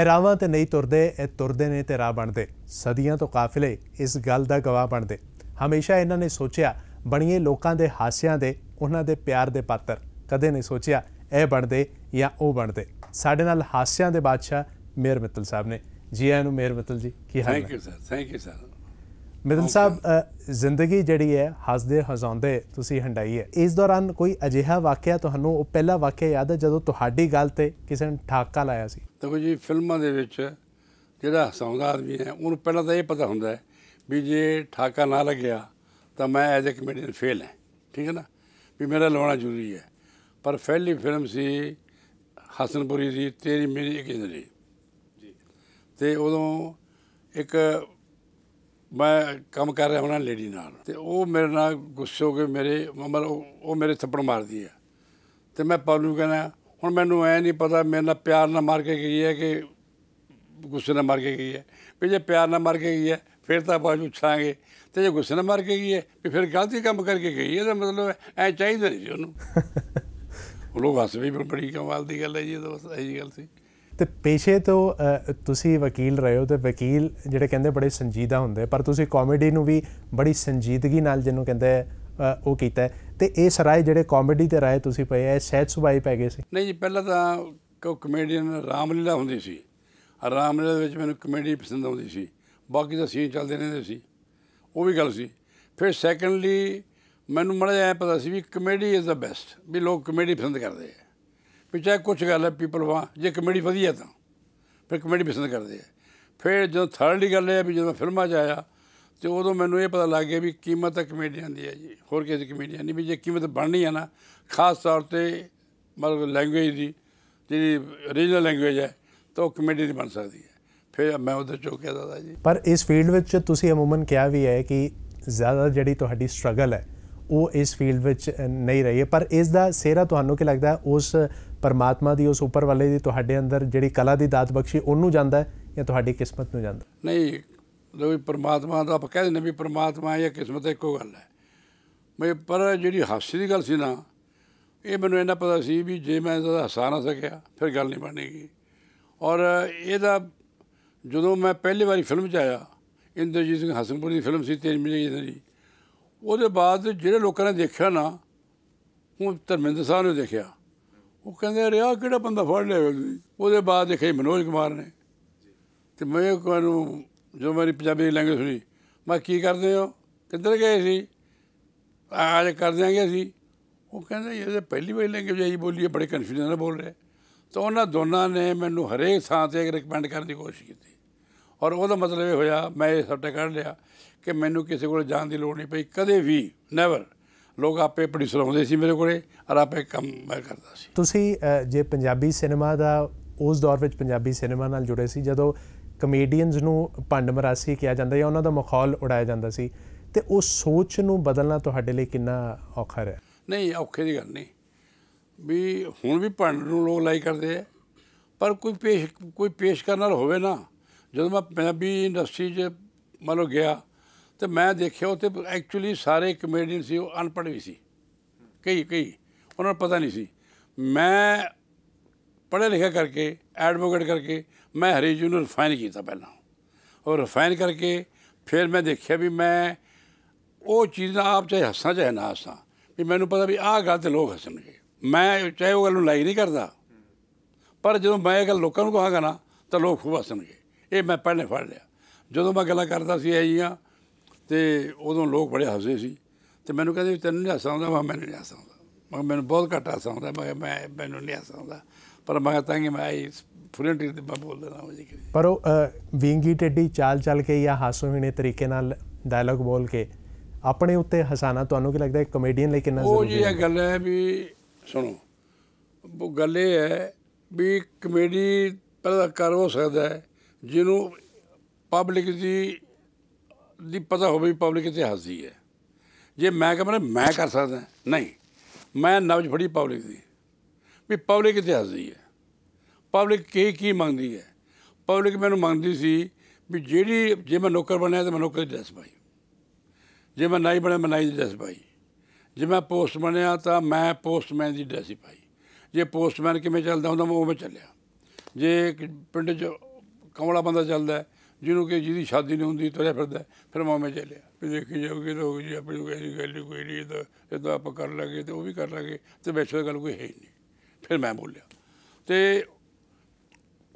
ਇਹ ਰਾਵਾਂ ਤੇ ਨਹੀਂ ਤੁਰਦੇ ਇਹ ਤੁਰਦੇ ਨੇ ਤੇ ਰਾਹ ਬਣਦੇ ਸਦੀਆਂ ਤੋਂ ਕਾਫਲੇ ਇਸ ਗੱਲ ਦਾ ਗਵਾਹ ਬਣਦੇ ਹਮੇਸ਼ਾ ਇਹਨਾਂ ਨੇ ਸੋਚਿਆ ਬਣੀਏ ਲੋਕਾਂ ਦੇ ਹਾਸਿਆਂ ਦੇ ਉਹਨਾਂ ਦੇ ਪਿਆਰ ਦੇ ਪਾਤਰ ਕਦੇ ਨਹੀਂ ਸੋਚਿਆ ਇਹ ਬਣਦੇ ਜਾਂ ਉਹ ਬਣਦੇ ਸਾਡੇ ਨਾਲ ਹਾਸਿਆਂ ਦੇ ਬਾਦਸ਼ਾਹ ਮੇਰ ਮਿੱਤਲ ਸਾਹਿਬ ਨੇ ਜੀ ਆਇਆਂ ਨੂੰ ਮੇਰ ਮਿੱਤਲ ਜੀ ਕੀ ਹਾਲ ਹੈ thank you sir thank you sir Mittal ਸਾਹਿਬ ਜ਼ਿੰਦਗੀ ਜਿਹੜੀ ਹੈ ਹੱਸਦੇ ਹਸਾਉਂਦੇ ਤੁਸੀਂ ਹੰਡਾਈ ਹੈ ਇਸ ਦੌਰਾਨ ਕੋਈ ਅਜਿਹਾ ਵਾਕਿਆ ਤੁਹਾਨੂੰ ਉਹ ਪਹਿਲਾ ਵਾਕਿਆ ਯਾਦ ਹੈ ਜਦੋਂ ਤੁਹਾਡੀ ਗੱਲ ਤੇ ਕਿਸੇ ਨੇ ਠਾਕਾ ਲਾਇਆ ਸੀ ਦੇਖੋ ਜੀ ਫਿਲਮਾਂ ਦੇ ਵਿੱਚ ਜਿਹੜਾ ਹਸਾਉਂਦਾ ਆਦਮੀ ਹੈ ਉਹਨੂੰ ਪਹਿਲਾਂ ਤਾਂ ਇਹ ਪਤਾ ਹੁੰਦਾ ਹੈ ਵੀ ਜੇ ਠਾਕਾ ਨਾ ਲੱਗਿਆ ਤਾਂ ਮੈਂ ਐਜ਼ ਅ ਕਮੇਡੀਅਨ ਫੇਲ ਹੈ ਠੀਕ ਹੈ ਨਾ ਵੀ ਮੇਰਾ ਲਾਉਣਾ ਜ਼ਰੂਰੀ ਹੈ ਪਰ ਫੈਲੀ ਫਿਲਮ ਸੀ ਹਸਨਪੁਰੀ ਦੀ ਤੇਰੀ ਮੇਰੀ ਇੱਕ ਜ਼ਿੰਦਗੀ ਜੀ ਤੇ ਉਦੋਂ ਇੱਕ ਮੈਂ ਕੰਮ ਕਰ ਰਿਹਾ ਹੁਣ ਲੇਡੀ ਨਾਲ ਤੇ ਉਹ ਮੇਰੇ ਨਾਲ ਗੁੱਸੇ ਹੋ ਕੇ ਮੇਰੇ ਮਮਰ ਉਹ ਮੇਰੇ ਥੱਪੜ ਮਾਰਦੀ ਹੈ ਤੇ ਮੈਂ ਪਾਲੂ ਕਹਿੰਦਾ ਹੁਣ ਮੈਨੂੰ ਐ ਨਹੀਂ ਪਤਾ ਮੇਰੇ ਨਾਲ ਪਿਆਰ ਨਾਲ ਮਾਰ ਕੇ ਗਈ ਹੈ ਕਿ ਗੁੱਸੇ ਨਾਲ ਮਾਰ ਕੇ ਗਈ ਹੈ ਵੀ ਜੇ ਪਿਆਰ ਨਾਲ ਮਾਰ ਕੇ ਗਈ ਹੈ ਫਿਰ ਤਾਂ ਬਾਜੂ ਛਾਂਗੇ ਤੇ ਜੇ ਗੁੱਸੇ ਨਾਲ ਮਾਰ ਕੇ ਗਈ ਹੈ ਵੀ ਫਿਰ ਗਲਤੀ ਕੰਮ ਕਰਕੇ ਗਈ ਹੈ ਤਾਂ ਮਤਲਬ ਐ ਚਾਹੀਦਾ ਨਹੀਂ ਉਹਨੂੰ ਉਹ ਲੋਕ ਹੱਸ ਵੀ ਬੜੀ ਕਮਾਲ ਦੀ ਗੱਲ ਹੈ ਜੀ ਦੋਸਤ ਇਹ ਜੀ ਗੱਲ ਸੀ ਤੇ ਪੇਸ਼ੇ ਤੋਂ ਤੁਸੀਂ ਵਕੀਲ ਰਹੇ ਹੋ ਤੇ ਵਕੀਲ ਜਿਹੜੇ ਕਹਿੰਦੇ ਬੜੇ ਸੰਜੀਦਾ ਹੁੰਦੇ ਪਰ ਤੁਸੀਂ ਕਾਮੇਡੀ ਨੂੰ ਵੀ ਬੜੀ ਸੰਜੀਦਗੀ ਨਾਲ ਜਿਹਨੂੰ ਕਹਿੰਦੇ ਉਹ ਕੀਤਾ ਤੇ ਇਹ ਸਰਾਏ ਜਿਹੜੇ ਕਾਮੇਡੀ ਤੇ ਰਾਏ ਤੁਸੀਂ ਪਏ ਐ ਸਹਿਜ ਸੁਭਾਈ ਪੈ ਗਏ ਸੀ ਨਹੀਂ ਜੀ ਪਹਿਲਾਂ ਤਾਂ ਕੋ ਕਮੇਡੀਅਨ ਰਾਮਲੀਲਾ ਹੁੰਦੀ ਸੀ ਰਾਮਲੀਲਾ ਦੇ ਵਿੱਚ ਮੈਨੂੰ ਕਮੇਡੀ ਪਸੰਦ ਆਉਂਦੀ ਸੀ ਬਾਕੀ ਤਾਂ ਸੀਨ ਚੱਲਦੇ ਰਹਿੰਦੇ ਸੀ ਉਹ ਵੀ ਗੱਲ ਸੀ ਫਿਰ ਸੈਕੰਡਲੀ ਮੈਨੂੰ ਮੜਾ ਐ ਪਤਾ ਸੀ ਵੀ ਕਮੇਡੀ ਇਜ਼ ਦਾ ਬੈਸਟ ਵੀ ਲੋਕ ਕਮੇਡੀ ਪਸੰਦ ਕਰਦੇ ਆ ਵੀ ਚਾਹੇ ਕੁਝ ਗੱਲ ਹੈ ਪੀਪਲ ਵਾ ਜੇ ਕਮੇਡੀ ਵਧੀਆ ਤਾਂ ਫਿਰ ਕਮੇਡੀ ਪਸੰਦ ਕਰਦੇ ਆ ਫਿਰ ਜਦੋਂ ਥਰਡ ਗੱਲ ਐ ਵੀ ਜਦੋਂ ਫਿਲਮਾਂ 'ਚ ਆਇਆ ਤੇ ਉਦੋਂ ਮੈਨੂੰ ਇਹ ਪਤਾ ਲੱਗ ਗਿਆ ਵੀ ਕੀਮਤ ਤਾਂ ਕਮੇਡੀਅਨ ਦੀ ਹੈ ਜੀ ਹੋਰ ਕਿਸੇ ਕਮੇਡੀਅਨ ਨਹੀਂ ਵੀ ਜੇ ਕੀਮਤ ਬਣਨੀ ਹੈ ਨਾ ਖਾਸ ਤੌਰ ਤੇ ਮਤਲਬ ਲੈਂਗੁਏਜ ਦੀ ਜਿਹੜੀ ਰੀਜਨਲ ਲੈਂਗੁਏਜ ਹੈ ਤਾਂ ਉਹ ਕਮੇਡੀ ਨਹੀਂ ਬਣ ਸਕਦੀ ਹੈ ਫਿਰ ਮੈਂ ਉਹਦੇ ਚੋਂ ਦਾਦਾ ਜੀ ਪਰ ਇਸ ਫੀਲਡ ਵਿੱਚ ਤੁਸੀਂ ਅਮੂਮਨ ਕਿਹਾ ਵੀ ਹੈ ਕਿ ਜ਼ਿਆਦਾ ਜਿਹੜੀ ਤੁਹਾਡੀ ਸਟਰਗਲ ਹੈ ਉਹ ਇਸ ਫੀਲਡ ਵਿੱਚ ਨਹੀਂ ਰਹੀ ਹੈ ਪਰ ਇਸ ਦਾ ਸਿਹਰਾ ਤੁਹਾਨੂੰ ਕੀ ਲੱਗਦਾ ਉਸ ਪਰਮਾਤਮਾ ਦੀ ਉਸ ਉੱਪਰ ਵਾਲੇ ਦੀ ਤੁਹਾਡੇ ਅੰਦਰ ਜਿਹੜੀ ਕਲਾ ਦੀ ਦਾਤ ਬਖਸ਼ੀ ਉਹਨੂੰ ਜਾਂਦਾ ਹੈ ਜਾਂ ਤੁਹਾਡੀ ਕਿਸਮਤ ਨੂੰ ਜਾਂਦਾ ਨਹੀਂ ਵੀ ਪਰਮਾਤਮਾ ਦਾ ਆਪਾਂ ਕਹਿ ਦਿੰਦੇ ਵੀ ਪਰਮਾਤਮਾ ਹੈ ਜਾਂ ਕਿਸਮਤ ਇੱਕੋ ਗੱਲ ਹੈ ਮੈਂ ਪਰ ਜਿਹੜੀ ਹਾਸੇ ਦੀ ਗੱਲ ਸੀ ਨਾ ਇਹ ਮੈਨੂੰ ਇਹਨਾਂ ਪਤਾ ਸੀ ਵੀ ਜੇ ਮੈਂ ਇਹਦਾ ਹਸਾ ਨਾ ਸਕਿਆ ਫਿਰ ਗੱਲ ਨਹੀਂ ਬਣੇਗੀ ਔਰ ਇਹਦਾ ਜਦੋਂ ਮੈਂ ਪਹਿਲੀ ਵਾਰੀ ਫਿਲਮ 'ਚ ਆਇਆ ਇੰਦਰਜੀਤ ਸਿੰਘ ਹਸਨਪੁਰ ਦੀ ਫਿਲਮ ਸੀ ਤੇਰੀ ਮਿਲੀ ਜਿਹੜੀ ਉਹਦੇ ਬਾਅਦ ਜਿਹੜੇ ਲੋਕਾਂ ਨੇ ਦੇਖਿਆ ਨਾ ਉਹ ਧਰਮਿੰਦਰ ਸਾਹਿਬ ਨੇ ਦੇਖਿਆ ਉਹ ਕਹਿੰਦੇ ਰਿਆ ਕਿਹੜਾ ਬੰਦਾ ਫੜ ਲਿਆ ਉਹਦੇ ਬਾਅਦ ਦੇਖੇ ਮਨੋਜ ਕੁਮਾਰ ਨੇ ਤੇ ਮੈਂ ਨੂੰ ਜੋ ਮੇਰੀ ਪੰਜਾਬੀ ਦੀ ਲੈਂਗੁਏਜ ਸੁਣੀ ਮੈਂ ਕੀ ਕਰਦੇ ਹੋ ਕਿੱਧਰ ਗਏ ਸੀ ਆਜ ਕਰਦੇ ਆਂਗੇ ਅਸੀਂ ਉਹ ਕਹਿੰਦੇ ਇਹ ਪਹਿਲੀ ਵਾਰ ਲੈਂਗੁਏਜ ਆਈ ਬੋਲੀ ਹੈ ਬੜੇ ਕਨਫਿਊਜ਼ਨ ਨਾਲ ਬੋਲ ਰਹੇ ਤਾਂ ਉਹਨਾਂ ਦੋਨਾਂ ਨੇ ਮੈਨੂੰ ਹਰੇਕ ਥਾਂ ਤੇ ਰეკਮੈਂਡ ਕਰਨ ਦੀ ਕੋਸ਼ਿਸ਼ ਕੀਤੀ ਔਰ ਉਹਦਾ ਮਤਲਬ ਇਹ ਹੋਇਆ ਮੈਂ ਇਹ ਸੱਟੇ ਕੱਢ ਲਿਆ ਕਿ ਮੈਨੂੰ ਕਿਸੇ ਕੋਲ ਜਾਣ ਦੀ ਲੋੜ ਨਹੀਂ ਪਈ ਕਦੇ ਵੀ ਨੈਵਰ ਲੋਕ ਆਪੇ ਪ੍ਰੋਡਿਊਸਰ ਆਉਂਦੇ ਸੀ ਮੇਰੇ ਕੋਲੇ ਔਰ ਆਪੇ ਕੰਮ ਮੈਂ ਕਰਦਾ ਸੀ ਤੁਸੀਂ ਜੇ ਪੰਜਾਬੀ ਸਿਨੇਮਾ ਦਾ ਉਸ ਦੌਰ ਵਿੱਚ ਪੰਜਾਬੀ ਸਿਨੇਮਾ ਨਾਲ ਜੁੜੇ ਸੀ ਜਦੋਂ ਕਮੇਡੀਅਨਸ ਨੂੰ ਭੰਡ ਮਰਾਸੀ ਕਿਹਾ ਜਾਂਦਾ ਜਾਂ ਉਹਨਾਂ ਦਾ ਮਖੌਲ ਉਡਾਇਆ ਜਾਂਦਾ ਸੀ ਤੇ ਉਹ ਸੋਚ ਨੂੰ ਬਦਲਣਾ ਤੁਹਾਡੇ ਲਈ ਕਿੰਨਾ ਔਖਾ ਰਿਹਾ ਨਹੀਂ ਔਖੇ ਦੀ ਗੱਲ ਨਹੀਂ ਵੀ ਹੁਣ ਵੀ ਭੰਡ ਨੂੰ ਲੋਕ ਲਾਈ ਕਰਦੇ ਆ ਪਰ ਕੋਈ ਪੇਸ਼ ਕੋਈ ਪੇਸ਼ ਕਰਨ ਹੋਵੇ ਨਾ ਜਦੋਂ ਮੈਂ ਪੰਜਾਬੀ ਇੰਡਸਟਰੀ 'ਚ ਮੰਨ ਲਓ ਗਿਆ ਤੇ ਮੈਂ ਦੇਖਿਆ ਉੱਥੇ ਐਕਚੁਅਲੀ ਸਾਰੇ ਕਮੇਡੀਅਨ ਸੀ ਉਹ ਅਨਪੜ੍ਹ ਵੀ ਸੀ ਕਈ ਕਈ ਉਹਨਾਂ ਨੂੰ ਪਤਾ ਨਹੀਂ ਸੀ ਮੈਂ ਪੜ੍ਹਿਆ ਲਿਖਿਆ ਕਰਕੇ ਐਡਵੋਕੇਟ ਕਰਕੇ ਮੈਂ ਹਰੀ ਜੀ ਨੂੰ ਰਿਫਾਈਨ ਕੀਤਾ ਪਹਿਲਾਂ ਉਹ ਰਿਫਾਈਨ ਕਰਕੇ ਫਿਰ ਮੈਂ ਦੇਖਿਆ ਵੀ ਮੈਂ ਉਹ ਚੀਜ਼ ਆਪ ਚਾਹੇ ਹੱਸਾਂ ਚਾਹੇ ਨਾ ਹੱਸਾਂ ਵੀ ਮੈਨੂੰ ਪਤਾ ਵੀ ਆਹ ਗੱਲ ਤੇ ਲੋਕ ਹੱਸਣਗੇ ਮੈਂ ਚਾਹੇ ਉਹ ਗੱਲ ਨੂੰ ਲਾਈ ਨਹੀਂ ਕਰਦਾ ਪਰ ਜਦੋਂ ਮੈਂ ਇਹ ਗੱਲ ਲੋਕਾਂ ਨੂੰ ਕਹਾਂਗਾ ਨਾ ਤਾਂ ਲੋਕ ਖੂਬ ਹੱਸਣਗੇ ਇਹ ਮੈਂ ਪਹਿਲੇ ਫੜ ਲਿਆ ਜਦੋਂ ਮੈਂ ਗੱਲਾਂ ਕਰਦਾ ਸੀ ਐ ਜੀਆਂ ਤੇ ਉਦੋਂ ਲੋਕ ਬੜੇ ਹੱਸੇ ਸੀ ਤੇ ਮੈਨੂੰ ਕਹਿੰਦੇ ਤੈਨੂੰ ਨਹੀਂ ਹੱਸਾਂ ਆਉਂਦਾ ਮੈਨੂੰ ਨਹੀਂ ਹੱਸਾਂ ਆਉਂਦਾ ਮੈਨੂੰ ਬਹੁਤ ਘੱਟ ਹੱਸਾਂ ਆਉਂਦਾ ਮੈਂ ਮੈਨੂੰ ਨਹੀਂ ਹੱਸਾਂ ਆਉਂਦਾ ਪਰ ਮੈਂ ਤਾਂ ਕਿ ਮੈਂ ਇਸ ਫਲੂਐਂਟਲੀ ਮੈਂ ਬੋਲ ਦੇਣਾ ਨਾਮ ਜੀ ਪਰ ਉਹ ਵਿੰਗੀ ਟੱਡੀ ਚਾਲ ਚੱਲ ਕੇ ਜਾਂ ਹਾਸੋਹੀਣੇ ਤਰੀਕੇ ਨਾਲ ਡਾਇਲੌਗ ਬੋਲ ਕੇ ਆਪਣੇ ਉੱਤੇ ਹਸਾਨਾ ਤੁਹਾਨੂੰ ਕੀ ਲੱਗਦਾ ਇੱਕ ਕਮੇਡੀਅਨ ਲਈ ਕਿੰਨਾ ਜ਼ਰੂਰੀ ਹੈ ਉਹ ਜੀ ਇਹ ਗੱਲ ਹੈ ਵੀ ਸੁਣੋ ਉਹ ਗੱਲ ਇਹ ਹੈ ਵੀ ਕਮੇਡੀ ਪਹਿਲਾਂ ਕਰ ਹੋ ਸਕਦਾ ਹੈ ਜਿਹਨੂੰ ਪਬਲਿਕ ਦੀ ਦੀ ਪਤਾ ਹੋਵੇ ਪਬਲਿਕ ਤੇ ਹੱਸਦੀ ਹੈ ਜੇ ਮੈਂ ਕਹਾਂ ਮੈਂ ਕਰ ਸਕਦਾ ਨਹੀਂ ਮੈਂ ਨਵਜ ਫੜੀ ਪਬਲਿਕ ਦੀ ਵੀ ਪਬਲਿਕ ਕਿਤੇ ਹਾਜ਼ਰੀ ਹੈ ਪਬਲਿਕ ਕੀ ਕੀ ਮੰਗਦੀ ਹੈ ਪਬਲਿਕ ਮੈਨੂੰ ਮੰਗਦੀ ਸੀ ਵੀ ਜਿਹੜੀ ਜੇ ਮੈਂ ਨੌਕਰ ਬਣਿਆ ਤਾਂ ਮੈਂ ਨੌਕਰ ਦੀ ਦੱਸ ਪਾਈ ਜੇ ਮੈਂ ਨਾਈ ਬਣਿਆ ਮੈਂ ਨਾਈ ਦੀ ਦੱਸ ਪਾਈ ਜੇ ਮੈਂ ਪੋਸਟ ਬਣਿਆ ਤਾਂ ਮੈਂ ਪੋਸਟਮੈਨ ਦੀ ਡਰੈਸ ਹੀ ਪਾਈ ਜੇ ਪੋਸਟਮੈਨ ਕਿਵੇਂ ਚੱਲਦਾ ਹੁੰਦਾ ਮੈਂ ਚੱਲਿਆ ਜੇ ਪਿੰਡ 'ਚ ਕਮਲਾ ਬੰਦਾ ਚੱਲਦਾ ਜਿਹਨੂੰ ਕਿ ਜਿਹਦੀ ਸ਼ਾਦੀ ਨਹੀਂ ਹੁੰਦੀ ਤੁਰਿਆ ਫਿਰਦਾ ਫਿਰ ਮੈਂ ਉਵੇਂ ਚੱਲਿਆ ਵੀ ਦੇਖੀ ਜਾਊਗੀ ਲੋਕ ਜੀ ਆਪਣੀ ਕੋਈ ਗੱਲ ਕੋਈ ਨਹੀਂ ਤਾਂ ਇਹ ਤਾਂ ਆਪਾਂ ਕਰ ਲਾਂਗੇ ਤੇ ਉਹ ਵੀ ਕਰ ਲਾਂਗੇ ਤੇ ਬੈਠੇ ਗੱਲ ਕੋਈ ਹੈ ਹੀ ਨਹੀਂ ਫਿਰ ਮੈਂ ਬੋਲਿਆ ਤੇ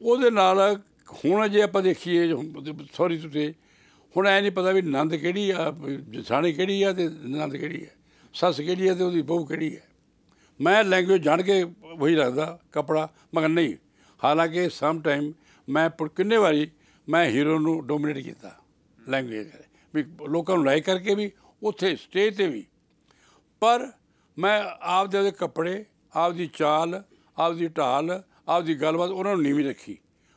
ਉਹਦੇ ਨਾਲ ਹੁਣ ਜੇ ਆਪਾਂ ਦੇਖੀਏ ਸੌਰੀ ਤੁਸੀਂ ਹੁਣ ਐ ਨਹੀਂ ਪਤਾ ਵੀ ਨੰਦ ਕਿਹੜੀ ਆ ਜਸਾਣੀ ਕਿਹੜੀ ਆ ਤੇ ਨੰਦ ਕਿਹੜੀ ਆ ਸੱਸ ਕਿਹੜੀ ਆ ਤੇ ਉਹਦੀ ਬਹੂ ਕਿਹੜੀ ਆ ਮੈਂ ਲੈਂਗੁਏਜ ਜਾਣ ਕੇ ਵਹੀ ਰੱਖਦਾ ਕਪੜਾ ਮਗਰ ਨਹੀਂ ਹਾਲਾਂਕਿ ਸਮ ਟਾਈਮ ਮੈਂ ਕਿੰਨੇ ਵਾਰੀ ਮੈਂ ਹੀਰੋ ਨੂੰ ਡੋਮਿਨੇਟ ਕੀਤਾ ਲੈਂਗੁਏਜ ਵੀ ਲੋਕਾਂ ਨੂੰ ਲਾਈਕ ਕਰਕੇ ਵੀ ਉੱਥੇ ਸਟੇਜ ਤੇ ਵੀ ਪਰ ਮੈਂ ਆਪ ਦੇ ਕੱਪੜੇ ਆਪ ਦੀ ਚਾਲ ਆਪ ਦੀ ਢਾਲ ਆਪਦੀ ਗੱਲਬਾਤ ਉਹਨਾਂ ਨੂੰ ਨੀਵੀਂ ਰੱਖੀ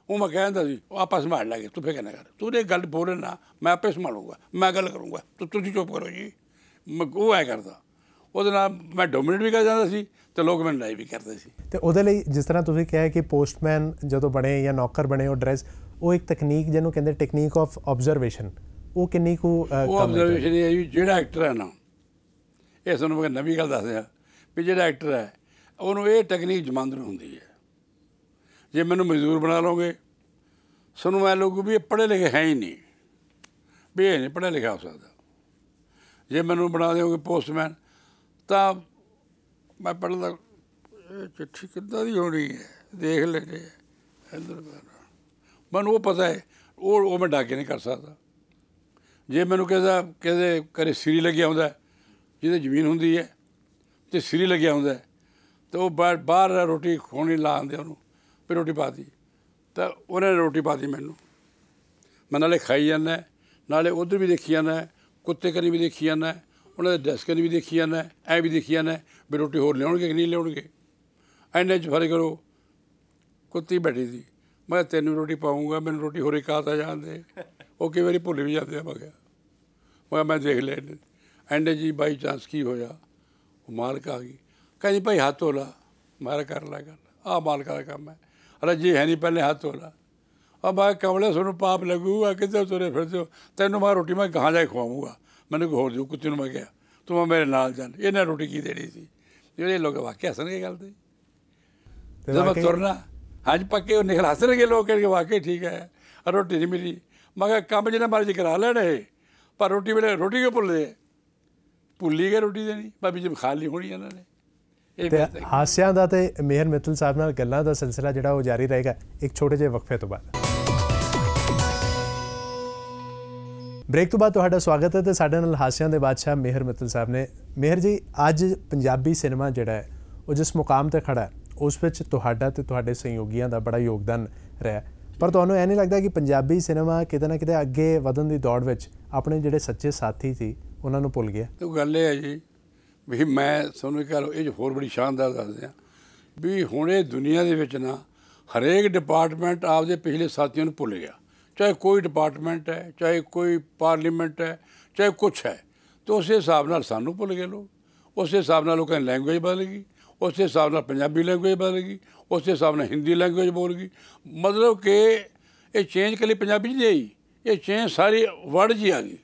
ਉਹ ਮੈਂ ਕਹਿੰਦਾ ਸੀ ਉਹ ਆਪਾਂ ਸੰਭਾਲ ਲਾਂਗੇ ਤੂੰ ਫਿਕਰ ਨਾ ਕਰ ਤੂੰ ਇਹ ਗੱਲ ਬੋਲੇ ਨਾ ਮੈਂ ਆਪੇ ਸੰਭਾਲੂਗਾ ਮੈਂ ਗੱਲ ਕਰੂੰਗਾ ਤੂੰ ਤੁਸੀਂ ਚੁੱਪ ਕਰੋ ਜੀ ਉਹ ਐ ਕਰਦਾ ਉਹਦੇ ਨਾਲ ਮੈਂ ਡੋਮਿਨੇਟ ਵੀ ਕਰ ਜਾਂਦਾ ਸੀ ਤੇ ਲੋਕ ਮੈਨੂੰ ਲਾਈ ਵੀ ਕਰਦੇ ਸੀ ਤੇ ਉਹਦੇ ਲਈ ਜਿਸ ਤਰ੍ਹਾਂ ਤੁਸੀਂ ਕਿਹਾ ਕਿ ਪੋਸਟਮੈਨ ਜਦੋਂ ਬਣੇ ਜਾਂ ਨੌਕਰ ਬਣੇ ਉਹ ਡਰੈਸ ਉਹ ਇੱਕ ਤਕਨੀਕ ਜਿਹਨੂੰ ਕਹਿੰਦੇ ਟੈਕਨੀਕ ਆਫ ਆਬਜ਼ਰਵੇਸ਼ਨ ਉਹ ਕਿੰਨੀ ਕੁ ਉਹ ਆਬਜ਼ਰਵੇਸ਼ਨ ਹੈ ਜਿਹੜਾ ਐਕਟਰ ਹੈ ਨਾ ਇਹ ਸਾਨੂੰ ਮੈਂ ਨਵੀਂ ਗੱਲ ਦੱਸਦਾ ਵੀ ਜਿਹੜਾ ਐਕਟਰ ਹੈ ਉਹਨੂੰ ਇਹ ਟੈਕਨੀਕ ਜਮਾਂਦਰੂ ਹੁੰਦੀ ਹੈ ਜੇ ਮੈਨੂੰ ਮਜ਼ਦੂਰ ਬਣਾ ਲਓਗੇ ਸਾਨੂੰ ਮੈਂ ਲੋਕ ਵੀ ਪੜ੍ਹੇ ਲਿਖੇ ਹੈ ਹੀ ਨਹੀਂ ਵੀ ਇਹ ਨਹੀਂ ਪੜ੍ਹਿਆ ਲਿਖਿਆ ਹੋ ਸਕਦਾ ਜੇ ਮੈਨੂੰ ਬਣਾ ਦਿਓਗੇ ਪੋਸਟਮੈਨ ਤਾਂ ਮੈਂ ਪੜ੍ਹਦਾ ਚਿੱਠੀ ਕਿੱਦਾਂ ਦੀ ਹੋਣੀ ਹੈ ਦੇਖ ਲੈਣੇ ਇੱਧਰ ਮੈਨੂੰ ਉਹ ਪਤਾ ਹੈ ਉਹ ਉਹ ਮੈਂ ਡਾਕੇ ਨਹੀਂ ਕਰ ਸਕਦਾ ਜੇ ਮੈਨੂੰ ਕਿਸੇ ਕਿਹਦੇ ਕਰੇ ਸਿਰੀ ਲੱਗਿਆ ਹੁੰਦਾ ਜਿਹਦੇ ਜ਼ਮੀਨ ਹੁੰਦੀ ਹੈ ਤੇ ਸਿਰੀ ਲੱਗਿਆ ਹੁੰਦਾ ਤਾਂ ਉਹ ਬਾਹਰ ਰੋਟੀ ਖੋਣੀ ਲਾਉਂਦੇ ਉਹਨੂੰ ਵੀ ਰੋਟੀ ਦੀ ਤਾਂ ਉਹਨੇ ਰੋਟੀ ਦੀ ਮੈਨੂੰ ਮੈਂ ਨਾਲੇ ਖਾਈ ਜਾਂਦਾ ਨਾਲੇ ਉਧਰ ਵੀ ਦੇਖੀ ਜਾਂਦਾ ਕੁੱਤੇ ਕਰੀ ਵੀ ਦੇਖੀ ਜਾਂਦਾ ਉਹਨਾਂ ਦੇ ਡੈਸਕ ਕਰੀ ਵੀ ਦੇਖੀ ਜਾਂਦਾ ਐ ਵੀ ਦੇਖੀ ਜਾਂਦਾ ਵੀ ਰੋਟੀ ਹੋਰ ਲਿਆਉਣਗੇ ਕਿ ਨਹੀਂ ਲਿਆਉਣਗੇ ਐਨੇ ਚ ਫਰਕ ਕਰੋ ਕੁੱਤੀ ਬੈਠੀ ਸੀ ਮੈਂ ਤੈਨੂੰ ਰੋਟੀ ਪਾਉਂਗਾ ਮੈਨੂੰ ਰੋਟੀ ਹੋਰੇ ਕਾਤਾ ਜਾਂਦੇ ਉਹ ਕਿ ਵਾਰੀ ਭੁੱਲ ਵੀ ਜਾਂਦੇ ਆ ਬਗਿਆ ਮੈਂ ਮੈਂ ਦੇਖ ਲੈ ਐਂਡ ਜੀ ਬਾਈ ਚਾਂਸ ਕੀ ਹੋਇਆ ਉਹ ਮਾਲਕ ਆ ਗਈ ਕਹਿੰਦੀ ਭਾਈ ਹੱਥ ਹੋਲਾ ਮਾਰ ਕਰ ਲੈ ਗੱਲ ਆ ਮਾਲਕ ਦਾ ਕੰਮ ਹੈ ਰੱਜੀ ਹੈ ਨਹੀਂ ਪਹਿਲੇ ਹੱਥ ਹੋਲਾ ਆ ਬਾ ਕਮਲੇ ਤੁਹਾਨੂੰ ਪਾਪ ਲੱਗੂਗਾ ਕਿੱਥੇ ਤੁਰੇ ਫਿਰਦੇ ਹੋ ਤੈਨੂੰ ਮੈਂ ਰੋਟੀ ਮੈਂ ਕਹਾਂ ਜਾਏ ਖਵਾਉਂਗਾ ਮੈਨੂੰ ਕੋਈ ਹੋਰ ਦਿਓ ਕੁੱਤੇ ਨੂੰ ਮੈਂ ਗਿਆ ਤੂੰ ਮੇਰੇ ਨਾਲ ਚੱਲ ਇਹਨੇ ਰੋਟੀ ਕੀ ਦੇਣੀ ਸੀ ਜਿਹੜੇ ਲੋਕ ਵਾਕਿਆ ਕੇ ਗੱਲ ਤੇ ਜਦੋਂ ਮੈਂ ਤੁਰਨਾ ਅੱਜ ਪੱਕੇ ਉਹ ਨਿਕਲ ਹੱਸਣਗੇ ਲੋਕ ਕਿ ਵਾਕਿਆ ਠੀਕ ਹੈ ਰੋਟੀ ਨਹੀਂ ਮਿਲੀ ਮੈਂ ਕਿਹਾ ਕੰਮ ਜਿਹਨਾਂ ਮਰਜ਼ੀ ਕਰਾ ਲੈਣੇ ਪਰ ਰੋਟੀ ਵੇਲੇ ਰੋਟੀ ਕਿਉਂ ਭੁੱਲਦੇ ਭੁੱਲੀ ਗਏ ਰੋਟੀ ਦੇਣੀ ਭਾਬੀ ਜੀ ਖਾਲੀ ਹੋਣੀ ਇਹਨਾਂ ਨੇ ਤੇ ਹਾਸਿਆਂ ਦਾ ਤੇ ਮਿਹਰ ਮਿੱਤਲ ਸਾਹਿਬ ਨਾਲ ਗੱਲਾਂ ਦਾ ਸਿਲਸਿਲਾ ਜਿਹੜਾ ਉਹ ਜਾਰੀ ਰਹੇਗਾ ਇੱਕ ਛੋਟੇ ਜਿਹੇ ਵਕਫੇ ਤੋਂ ਬਾਅਦ ਬ੍ਰੇਕ ਤੋਂ ਬਾਅਦ ਤੁਹਾਡਾ ਸਵਾਗਤ ਹੈ ਤੇ ਸਾਡੇ ਨਾਲ ਹਾਸਿਆਂ ਦੇ ਬਾਦਸ਼ਾਹ ਮਿਹਰ ਮਿੱਤਲ ਸਾਹਿਬ ਨੇ ਮਿਹਰ ਜੀ ਅੱਜ ਪੰਜਾਬੀ ਸਿਨੇਮਾ ਜਿਹੜਾ ਹੈ ਉਹ ਜਿਸ ਮੁਕਾਮ ਤੇ ਖੜਾ ਹੈ ਉਸ ਵਿੱਚ ਤੁਹਾਡਾ ਤੇ ਤੁਹਾਡੇ ਸਹਿਯੋਗੀਆਂ ਦਾ ਬੜਾ ਯੋਗਦਾਨ ਰਿਹਾ ਪਰ ਤੁਹਾਨੂੰ ਇਹ ਨਹੀਂ ਲੱਗਦਾ ਕਿ ਪੰਜਾਬੀ ਸਿਨੇਮਾ ਕਿਤੇ ਨਾ ਕਿਤੇ ਅੱਗੇ ਵਧਣ ਦੀ ਦੌੜ ਵਿੱਚ ਆਪਣੇ ਜਿਹੜੇ ਸੱਚੇ ਸਾਥੀ ਸੀ ਉਹਨਾਂ ਨੂੰ ਭੁੱਲ ਗਿਆ ਤੇ ਗੱਲ ਇਹ ਹੈ ਜੀ ਵੀ ਮੈਂ ਤੁਹਾਨੂੰ ਇਹ ਕਹਾਂ ਇਹ ਜੋ ਹੋਰ ਬੜੀ ਸ਼ਾਨਦਾਰ ਦੱਸਦੇ ਆ ਵੀ ਹੁਣ ਇਹ ਦੁਨੀਆ ਦੇ ਵਿੱਚ ਨਾ ਹਰੇਕ ਡਿਪਾਰਟਮੈਂਟ ਆਪਦੇ ਪਿਛਲੇ ਸਾਥੀਆਂ ਨੂੰ ਭੁੱਲ ਗਿਆ ਚਾਹੇ ਕੋਈ ਡਿਪਾਰਟਮੈਂਟ ਹੈ ਚਾਹੇ ਕੋਈ ਪਾਰਲੀਮੈਂਟ ਹੈ ਚਾਹੇ ਕੁਝ ਹੈ ਤੇ ਉਸੇ ਹਿਸਾਬ ਨਾਲ ਸਾਨੂੰ ਭੁੱਲ ਗਏ ਲੋਕ ਉਸੇ ਹਿਸਾਬ ਨਾਲ ਲੋਕਾਂ ਦੀ ਲੈਂਗੁਏਜ ਬਦਲ ਗਈ ਉਸੇ ਹਿਸਾਬ ਨਾਲ ਪੰਜਾਬੀ ਲੈਂਗੁਏਜ ਬਦਲ ਗਈ ਉਸੇ ਹਿਸਾਬ ਨਾਲ ਹਿੰਦੀ ਲੈਂਗੁਏਜ ਬੋਲ ਗਈ ਮਤਲਬ ਕਿ ਇਹ ਚੇਂਜ ਕਲੀ ਪੰਜਾਬੀ 'ਚ ਨਹੀਂ ਆਈ ਇਹ ਚੇਂਜ ਸਾਰੀ ਵਰਡ ਜੀ ਆ ਗਈ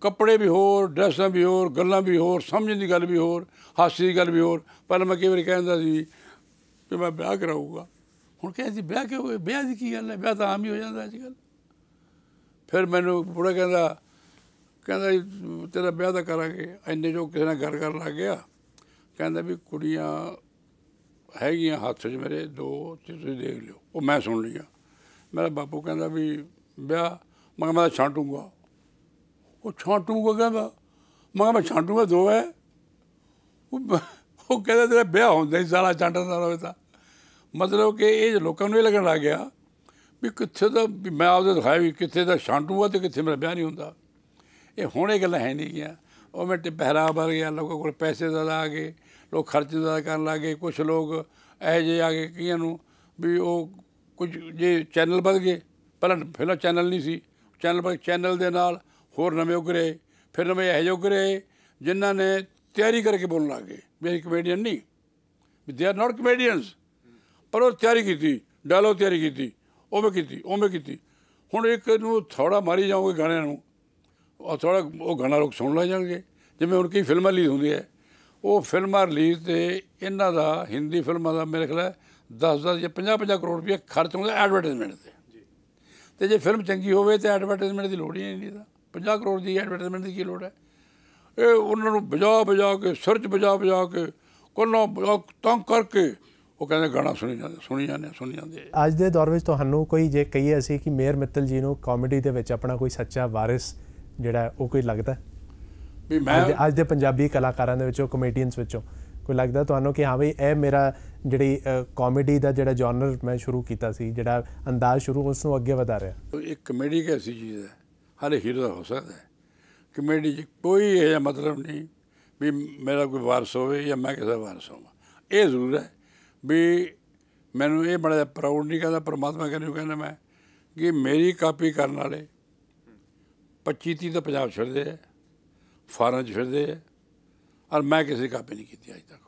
ਕੱਪੜੇ ਵੀ ਹੋਰ ਡਰੈਸਾਂ ਵੀ ਹੋਰ ਗੱਲਾਂ ਵੀ ਹੋਰ ਸਮਝਣ ਦੀ ਗੱਲ ਵੀ ਹੋਰ ਹਾਸੇ ਦੀ ਗੱਲ ਵੀ ਹੋਰ ਪਹਿਲਾਂ ਮੈਂ ਕਈ ਵਾਰੀ ਕਹਿੰਦਾ ਸੀ ਕਿ ਮੈਂ ਵਿਆਹ ਕਰਾਊਗਾ ਹੁਣ ਕਹਿੰਦਾ ਸੀ ਵਿਆਹ ਕਿਉਂ ਵਿਆਹ ਦੀ ਕੀ ਗੱਲ ਹੈ ਵਿਆਹ ਤਾਂ ਆਮ ਹੀ ਹੋ ਜਾਂਦਾ ਅੱਜ ਕੱਲ ਫਿਰ ਮੈਨੂੰ ਬੁੜਾ ਕਹਿੰਦਾ ਕਹਿੰਦਾ ਤੇਰਾ ਵਿਆਹ ਤਾਂ ਕਰਾਂਗੇ ਐਨੇ ਜੋ ਕਿਸੇ ਨਾਲ ਗੱਲ ਕਰ ਲੱਗ ਗਿਆ ਕਹਿੰਦਾ ਵੀ ਕੁੜੀਆਂ ਹੈਗੀਆਂ ਹੱਥ 'ਚ ਮੇਰੇ ਦੋ ਤੁਸੀਂ ਦੇਖ ਲਿਓ ਉਹ ਮੈਂ ਸੁਣ ਲਿਆ ਮੇਰਾ ਬਾਪੂ ਕਹਿੰਦਾ ਵੀ ਵਿਆਹ ਮੈਂ ਮੈਂ ਛਾਂਟੂਗਾ ਉਹ ਛਾਂਟੂ ਕੋ ਕਹਿੰਦਾ ਮੈਂ ਕਿਹਾ ਛਾਂਟੂ ਦਾ ਹੈ ਉਹ ਕਹਿੰਦਾ ਤੇਰਾ ਵਿਆਹ ਹੁੰਦਾ ਹੀ ਸਾਲਾ ਛਾਂਟਣ ਦਾ ਹੋਵੇ ਤਾਂ ਮਤਲਬ ਕਿ ਇਹ ਲੋਕਾਂ ਨੂੰ ਇਹ ਲੱਗਣ ਲੱਗ ਗਿਆ ਵੀ ਕਿੱਥੇ ਦਾ ਮੈਂ ਆਪਦੇ ਦਿਖਾਇਆ ਵੀ ਕਿੱਥੇ ਦਾ ਛਾਂਟੂ ਆ ਤੇ ਕਿੱਥੇ ਮੇਰਾ ਵਿਆਹ ਨਹੀਂ ਹੁੰਦਾ ਇਹ ਹੁਣ ਇਹ ਗੱਲਾਂ ਹੈ ਨਹੀਂ ਗਿਆ ਉਹ ਮੈਂ ਪਹਿਰਾ ਬਰ ਗਿਆ ਲੋਕਾਂ ਕੋਲ ਪੈਸੇ ਜ਼ਿਆਦਾ ਆ ਗਏ ਲੋਕ ਖਰਚ ਜ਼ਿਆਦਾ ਕਰਨ ਲੱਗੇ ਕੁਝ ਲੋਕ ਇਹ ਜੇ ਆ ਗਏ ਕਿਹਨਾਂ ਨੂੰ ਵੀ ਉਹ ਕੁਝ ਜੇ ਚੈਨਲ ਵੱਧ ਗਏ ਪਹਿਲਾਂ ਫਿਰ ਚੈਨਲ ਨਹੀਂ ਸੀ ਚੈਨਲ ਪਰ ਚੈਨਲ ਦੇ ਨਾਲ ਹੋਰ ਨਵੇਂ ਉਗਰੇ ਫਿਰ ਨਵੇਂ ਇਹੋ ਜਿਹੇ ਉਗਰੇ ਜਿਨ੍ਹਾਂ ਨੇ ਤਿਆਰੀ ਕਰਕੇ ਬੋਲਣ ਲੱਗੇ ਵੀ ਕਮੇਡੀਅਨ ਨਹੀਂ ਦੇ ਆਰ ਨਾਟ ਕਮੇਡੀਅਨਸ ਪਰ ਉਹ ਤਿਆਰੀ ਕੀਤੀ ਡਾਲੋ ਤਿਆਰੀ ਕੀਤੀ ਉਵੇਂ ਕੀਤੀ ਉਵੇਂ ਕੀਤੀ ਹੁਣ ਇੱਕ ਨੂੰ ਥੋੜਾ ਮਾਰੀ ਜਾਓਗੇ ਗਾਣੇ ਨੂੰ ਉਹ ਥੋੜਾ ਉਹ ਗਾਣਾ ਲੋਕ ਸੁਣ ਲੈ ਜਾਣਗੇ ਜਿਵੇਂ ਹੁਣ ਕਈ ਫਿਲਮਾਂ ਰਿਲੀਜ਼ ਹੁੰਦੀ ਹੈ ਉਹ ਫਿਲਮਾਂ ਰਿਲੀਜ਼ ਤੇ ਇਹਨਾਂ ਦਾ ਹਿੰਦੀ ਫਿਲਮਾਂ ਦਾ ਮੇਰੇ ਖਿਆਲ 10-10 ਜਾਂ 50-50 ਕਰੋੜ ਰੁਪਏ ਖਰਚ ਹੁੰਦਾ ਐਡਵਰਟਾਈਜ਼ਮੈਂਟ ਤੇ ਤੇ ਜੇ ਫਿਲਮ ਚੰਗੀ ਹੋਵੇ ਤੇ ਐਡਵਰਟਾਈਜ਼ਮੈਂਟ ਦੀ ਲੋੜ ਹੀ ਨਹੀਂ ਦਾ 50 ਕਰੋੜ ਦੀ ਐਡਵਰਟਾਈਜ਼ਮੈਂਟ ਦੀ ਕੀ ਲੋੜ ਹੈ ਇਹ ਉਹਨਾਂ ਨੂੰ ਬਜਾ ਬਜਾ ਕੇ ਸਰਚ ਬਜਾ ਬਜਾ ਕੇ ਕੋਲੋਂ ਬਲੌਕ ਤੰਗ ਕਰਕੇ ਉਹ ਕਹਿੰਦੇ ਗਾਣਾ ਸੁਣੀ ਜਾਂਦੇ ਸੁਣੀ ਜਾਂਦੇ ਸੁਣੀ ਜਾਂਦੇ ਅੱਜ ਦੇ ਦੌਰ ਵਿੱਚ ਤੁਹਾਨੂੰ ਕੋਈ ਜੇ ਕਹੀਏ ਅਸੀਂ ਕਿ ਮੇਰ ਮਿੱਤਲ ਜੀ ਨੂੰ ਕਾਮੇਡੀ ਦੇ ਵਿੱਚ ਆਪਣਾ ਕੋਈ ਸੱਚਾ ਵਾਰਿਸ ਜਿਹੜਾ ਉਹ ਕੋਈ ਲੱਗਦਾ ਵੀ ਮੈਂ ਅੱਜ ਦੇ ਪੰਜਾਬੀ ਕਲਾਕਾਰਾਂ ਦੇ ਵਿੱਚੋਂ ਕਮੇਡੀਅਨਸ ਵਿੱਚੋਂ ਕੋਈ ਲੱਗਦਾ ਤੁਹਾਨੂੰ ਕਿ ਹਾਂ ਵੀ ਇਹ ਮੇਰਾ ਜਿਹੜੀ ਕਾਮੇਡੀ ਦਾ ਜਿਹੜਾ ਜਨਰ ਮੈਂ ਸ਼ੁਰੂ ਕੀਤਾ ਸੀ ਜਿਹੜਾ ਅੰਦਾਜ਼ ਸ਼ੁਰੂ ਉਸ ਨੂੰ ਅੱਗੇ ਵਧਾ ਰਿਹਾ ਇੱਕ ਕਮੇਡੀ ਕੈਸੀ ਚੀਜ਼ ਹੈ ਹਾਲੇ ਹੀਰ ਦਾ ਹੋ ਸਕਦਾ ਕਮੇਡੀ 'ਚ ਕੋਈ ਇਹ ਮਤਲਬ ਨਹੀਂ ਵੀ ਮੇਰਾ ਕੋਈ ਵਾਰਸ ਹੋਵੇ ਜਾਂ ਮੈਂ ਕਿਸੇ ਵਾਰਸ ਹੋਵਾਂ ਇਹ ਜ਼ਰੂਰ ਹੈ ਵੀ ਮੈਨੂੰ ਇਹ ਬੜਾ ਪ੍ਰਾਊਡ ਨਹੀਂ ਕਹਿੰਦਾ ਪਰਮਾਤਮਾ ਕਹਿੰਦਾ ਕਹਿੰਦਾ ਮੈਂ ਕਿ ਮੇਰੀ ਕਾਪੀ ਕਰਨ ਵਾਲੇ 25 30 ਤਾਂ ਪੰਜਾਬ ਛੱਡਦੇ ਆ ਫਾਰਨ ਛੱਡਦੇ ਆ ਔਰ ਮੈਂ ਕਿਸੇ ਕਾਪੀ ਨਹੀਂ ਕੀਤੀ ਅੱਜ ਤੱਕ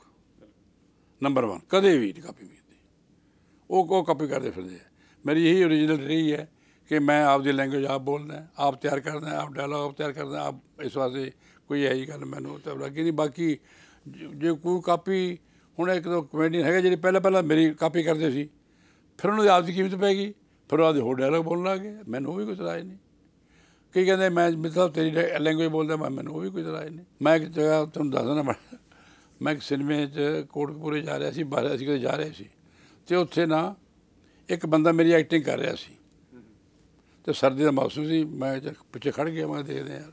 ਨੰਬਰ 1 ਕਦੇ ਵੀ ਨਹੀਂ ਕਾਪੀ ਕੀਤੀ ਉਹ ਕੋ ਕਾਪੀ ਕਰਦੇ ਫਿਰਦੇ ਆ ਮੇਰੀ ਇਹੀ origignal ਰਹੀ ਹੈ ਕਿ ਮੈਂ ਆਪ ਦੀ ਲੈਂਗੁਏਜ ਆਪ ਬੋਲਣਾ ਆਪ ਤਿਆਰ ਕਰਨਾ ਆਪ ਡਾਇਲੌਗ ਤਿਆਰ ਕਰਨਾ ਆਪ ਇਸ ਵਾਸਤੇ ਕੋਈ ਹੈ ਗੱਲ ਮੈਨੂੰ ਤਾਂ ਲੱਗੀ ਨਹੀਂ ਬਾਕੀ ਜੇ ਕੋਈ ਕਾਪੀ ਹੁਣ ਇੱਕ ਦੋ ਕਮੇਡੀਅਨ ਹੈਗੇ ਜਿਹੜੇ ਪਹਿਲਾਂ ਪਹਿਲਾਂ ਮੇਰੀ ਕਾਪੀ ਕਰਦੇ ਸੀ ਫਿਰ ਉਹਨਾਂ ਦੀ ਆਪ ਦੀ ਕੀਮਤ ਪੈ ਗਈ ਫਿਰ ਉਹਦੇ ਹੋਰ ਡਾਇਲੌਗ ਬੋਲਣ ਲੱਗੇ ਮੈਨੂੰ ਵੀ ਕੁਝ ਰਾਜ ਨਹੀਂ ਕੀ ਕਹਿੰਦੇ ਮੈਂ ਮਤਲਬ ਤੇਰੀ ਲੈਂਗੁਏਜ ਬੋਲਦਾ ਮੈਂ ਮੈਨੂੰ ਉਹ ਵੀ ਕੁਝ ਰਾਜ ਨਹੀਂ ਮੈਂ ਇੱਕ ਜਗ੍ਹਾ ਤੁਹਾਨੂੰ ਦੱਸਣਾ ਮੈਂ ਮੈਂ ਇੱਕ ਸਿਨੇਮੇ 'ਚ ਕੋਟਕਪੂਰੇ ਜਾ ਰਿਹਾ ਸੀ ਬਾਹਰ ਅਸੀਂ ਕਿਤੇ ਜਾ ਰਹੇ ਸੀ ਤੇ ਉੱਥੇ ਨਾ ਇੱਕ ਬੰਦਾ ਮੇਰੀ ਐਕਟਿੰਗ ਕਰ ਰਿਹਾ ਸੀ ਤੇ ਸਰਦੀ ਦਾ ਮੌਸਮ ਸੀ ਮੈਂ ਪਿੱਛੇ ਖੜ ਗਿਆ ਮੈਂ ਦੇਖਦੇ ਯਾਰ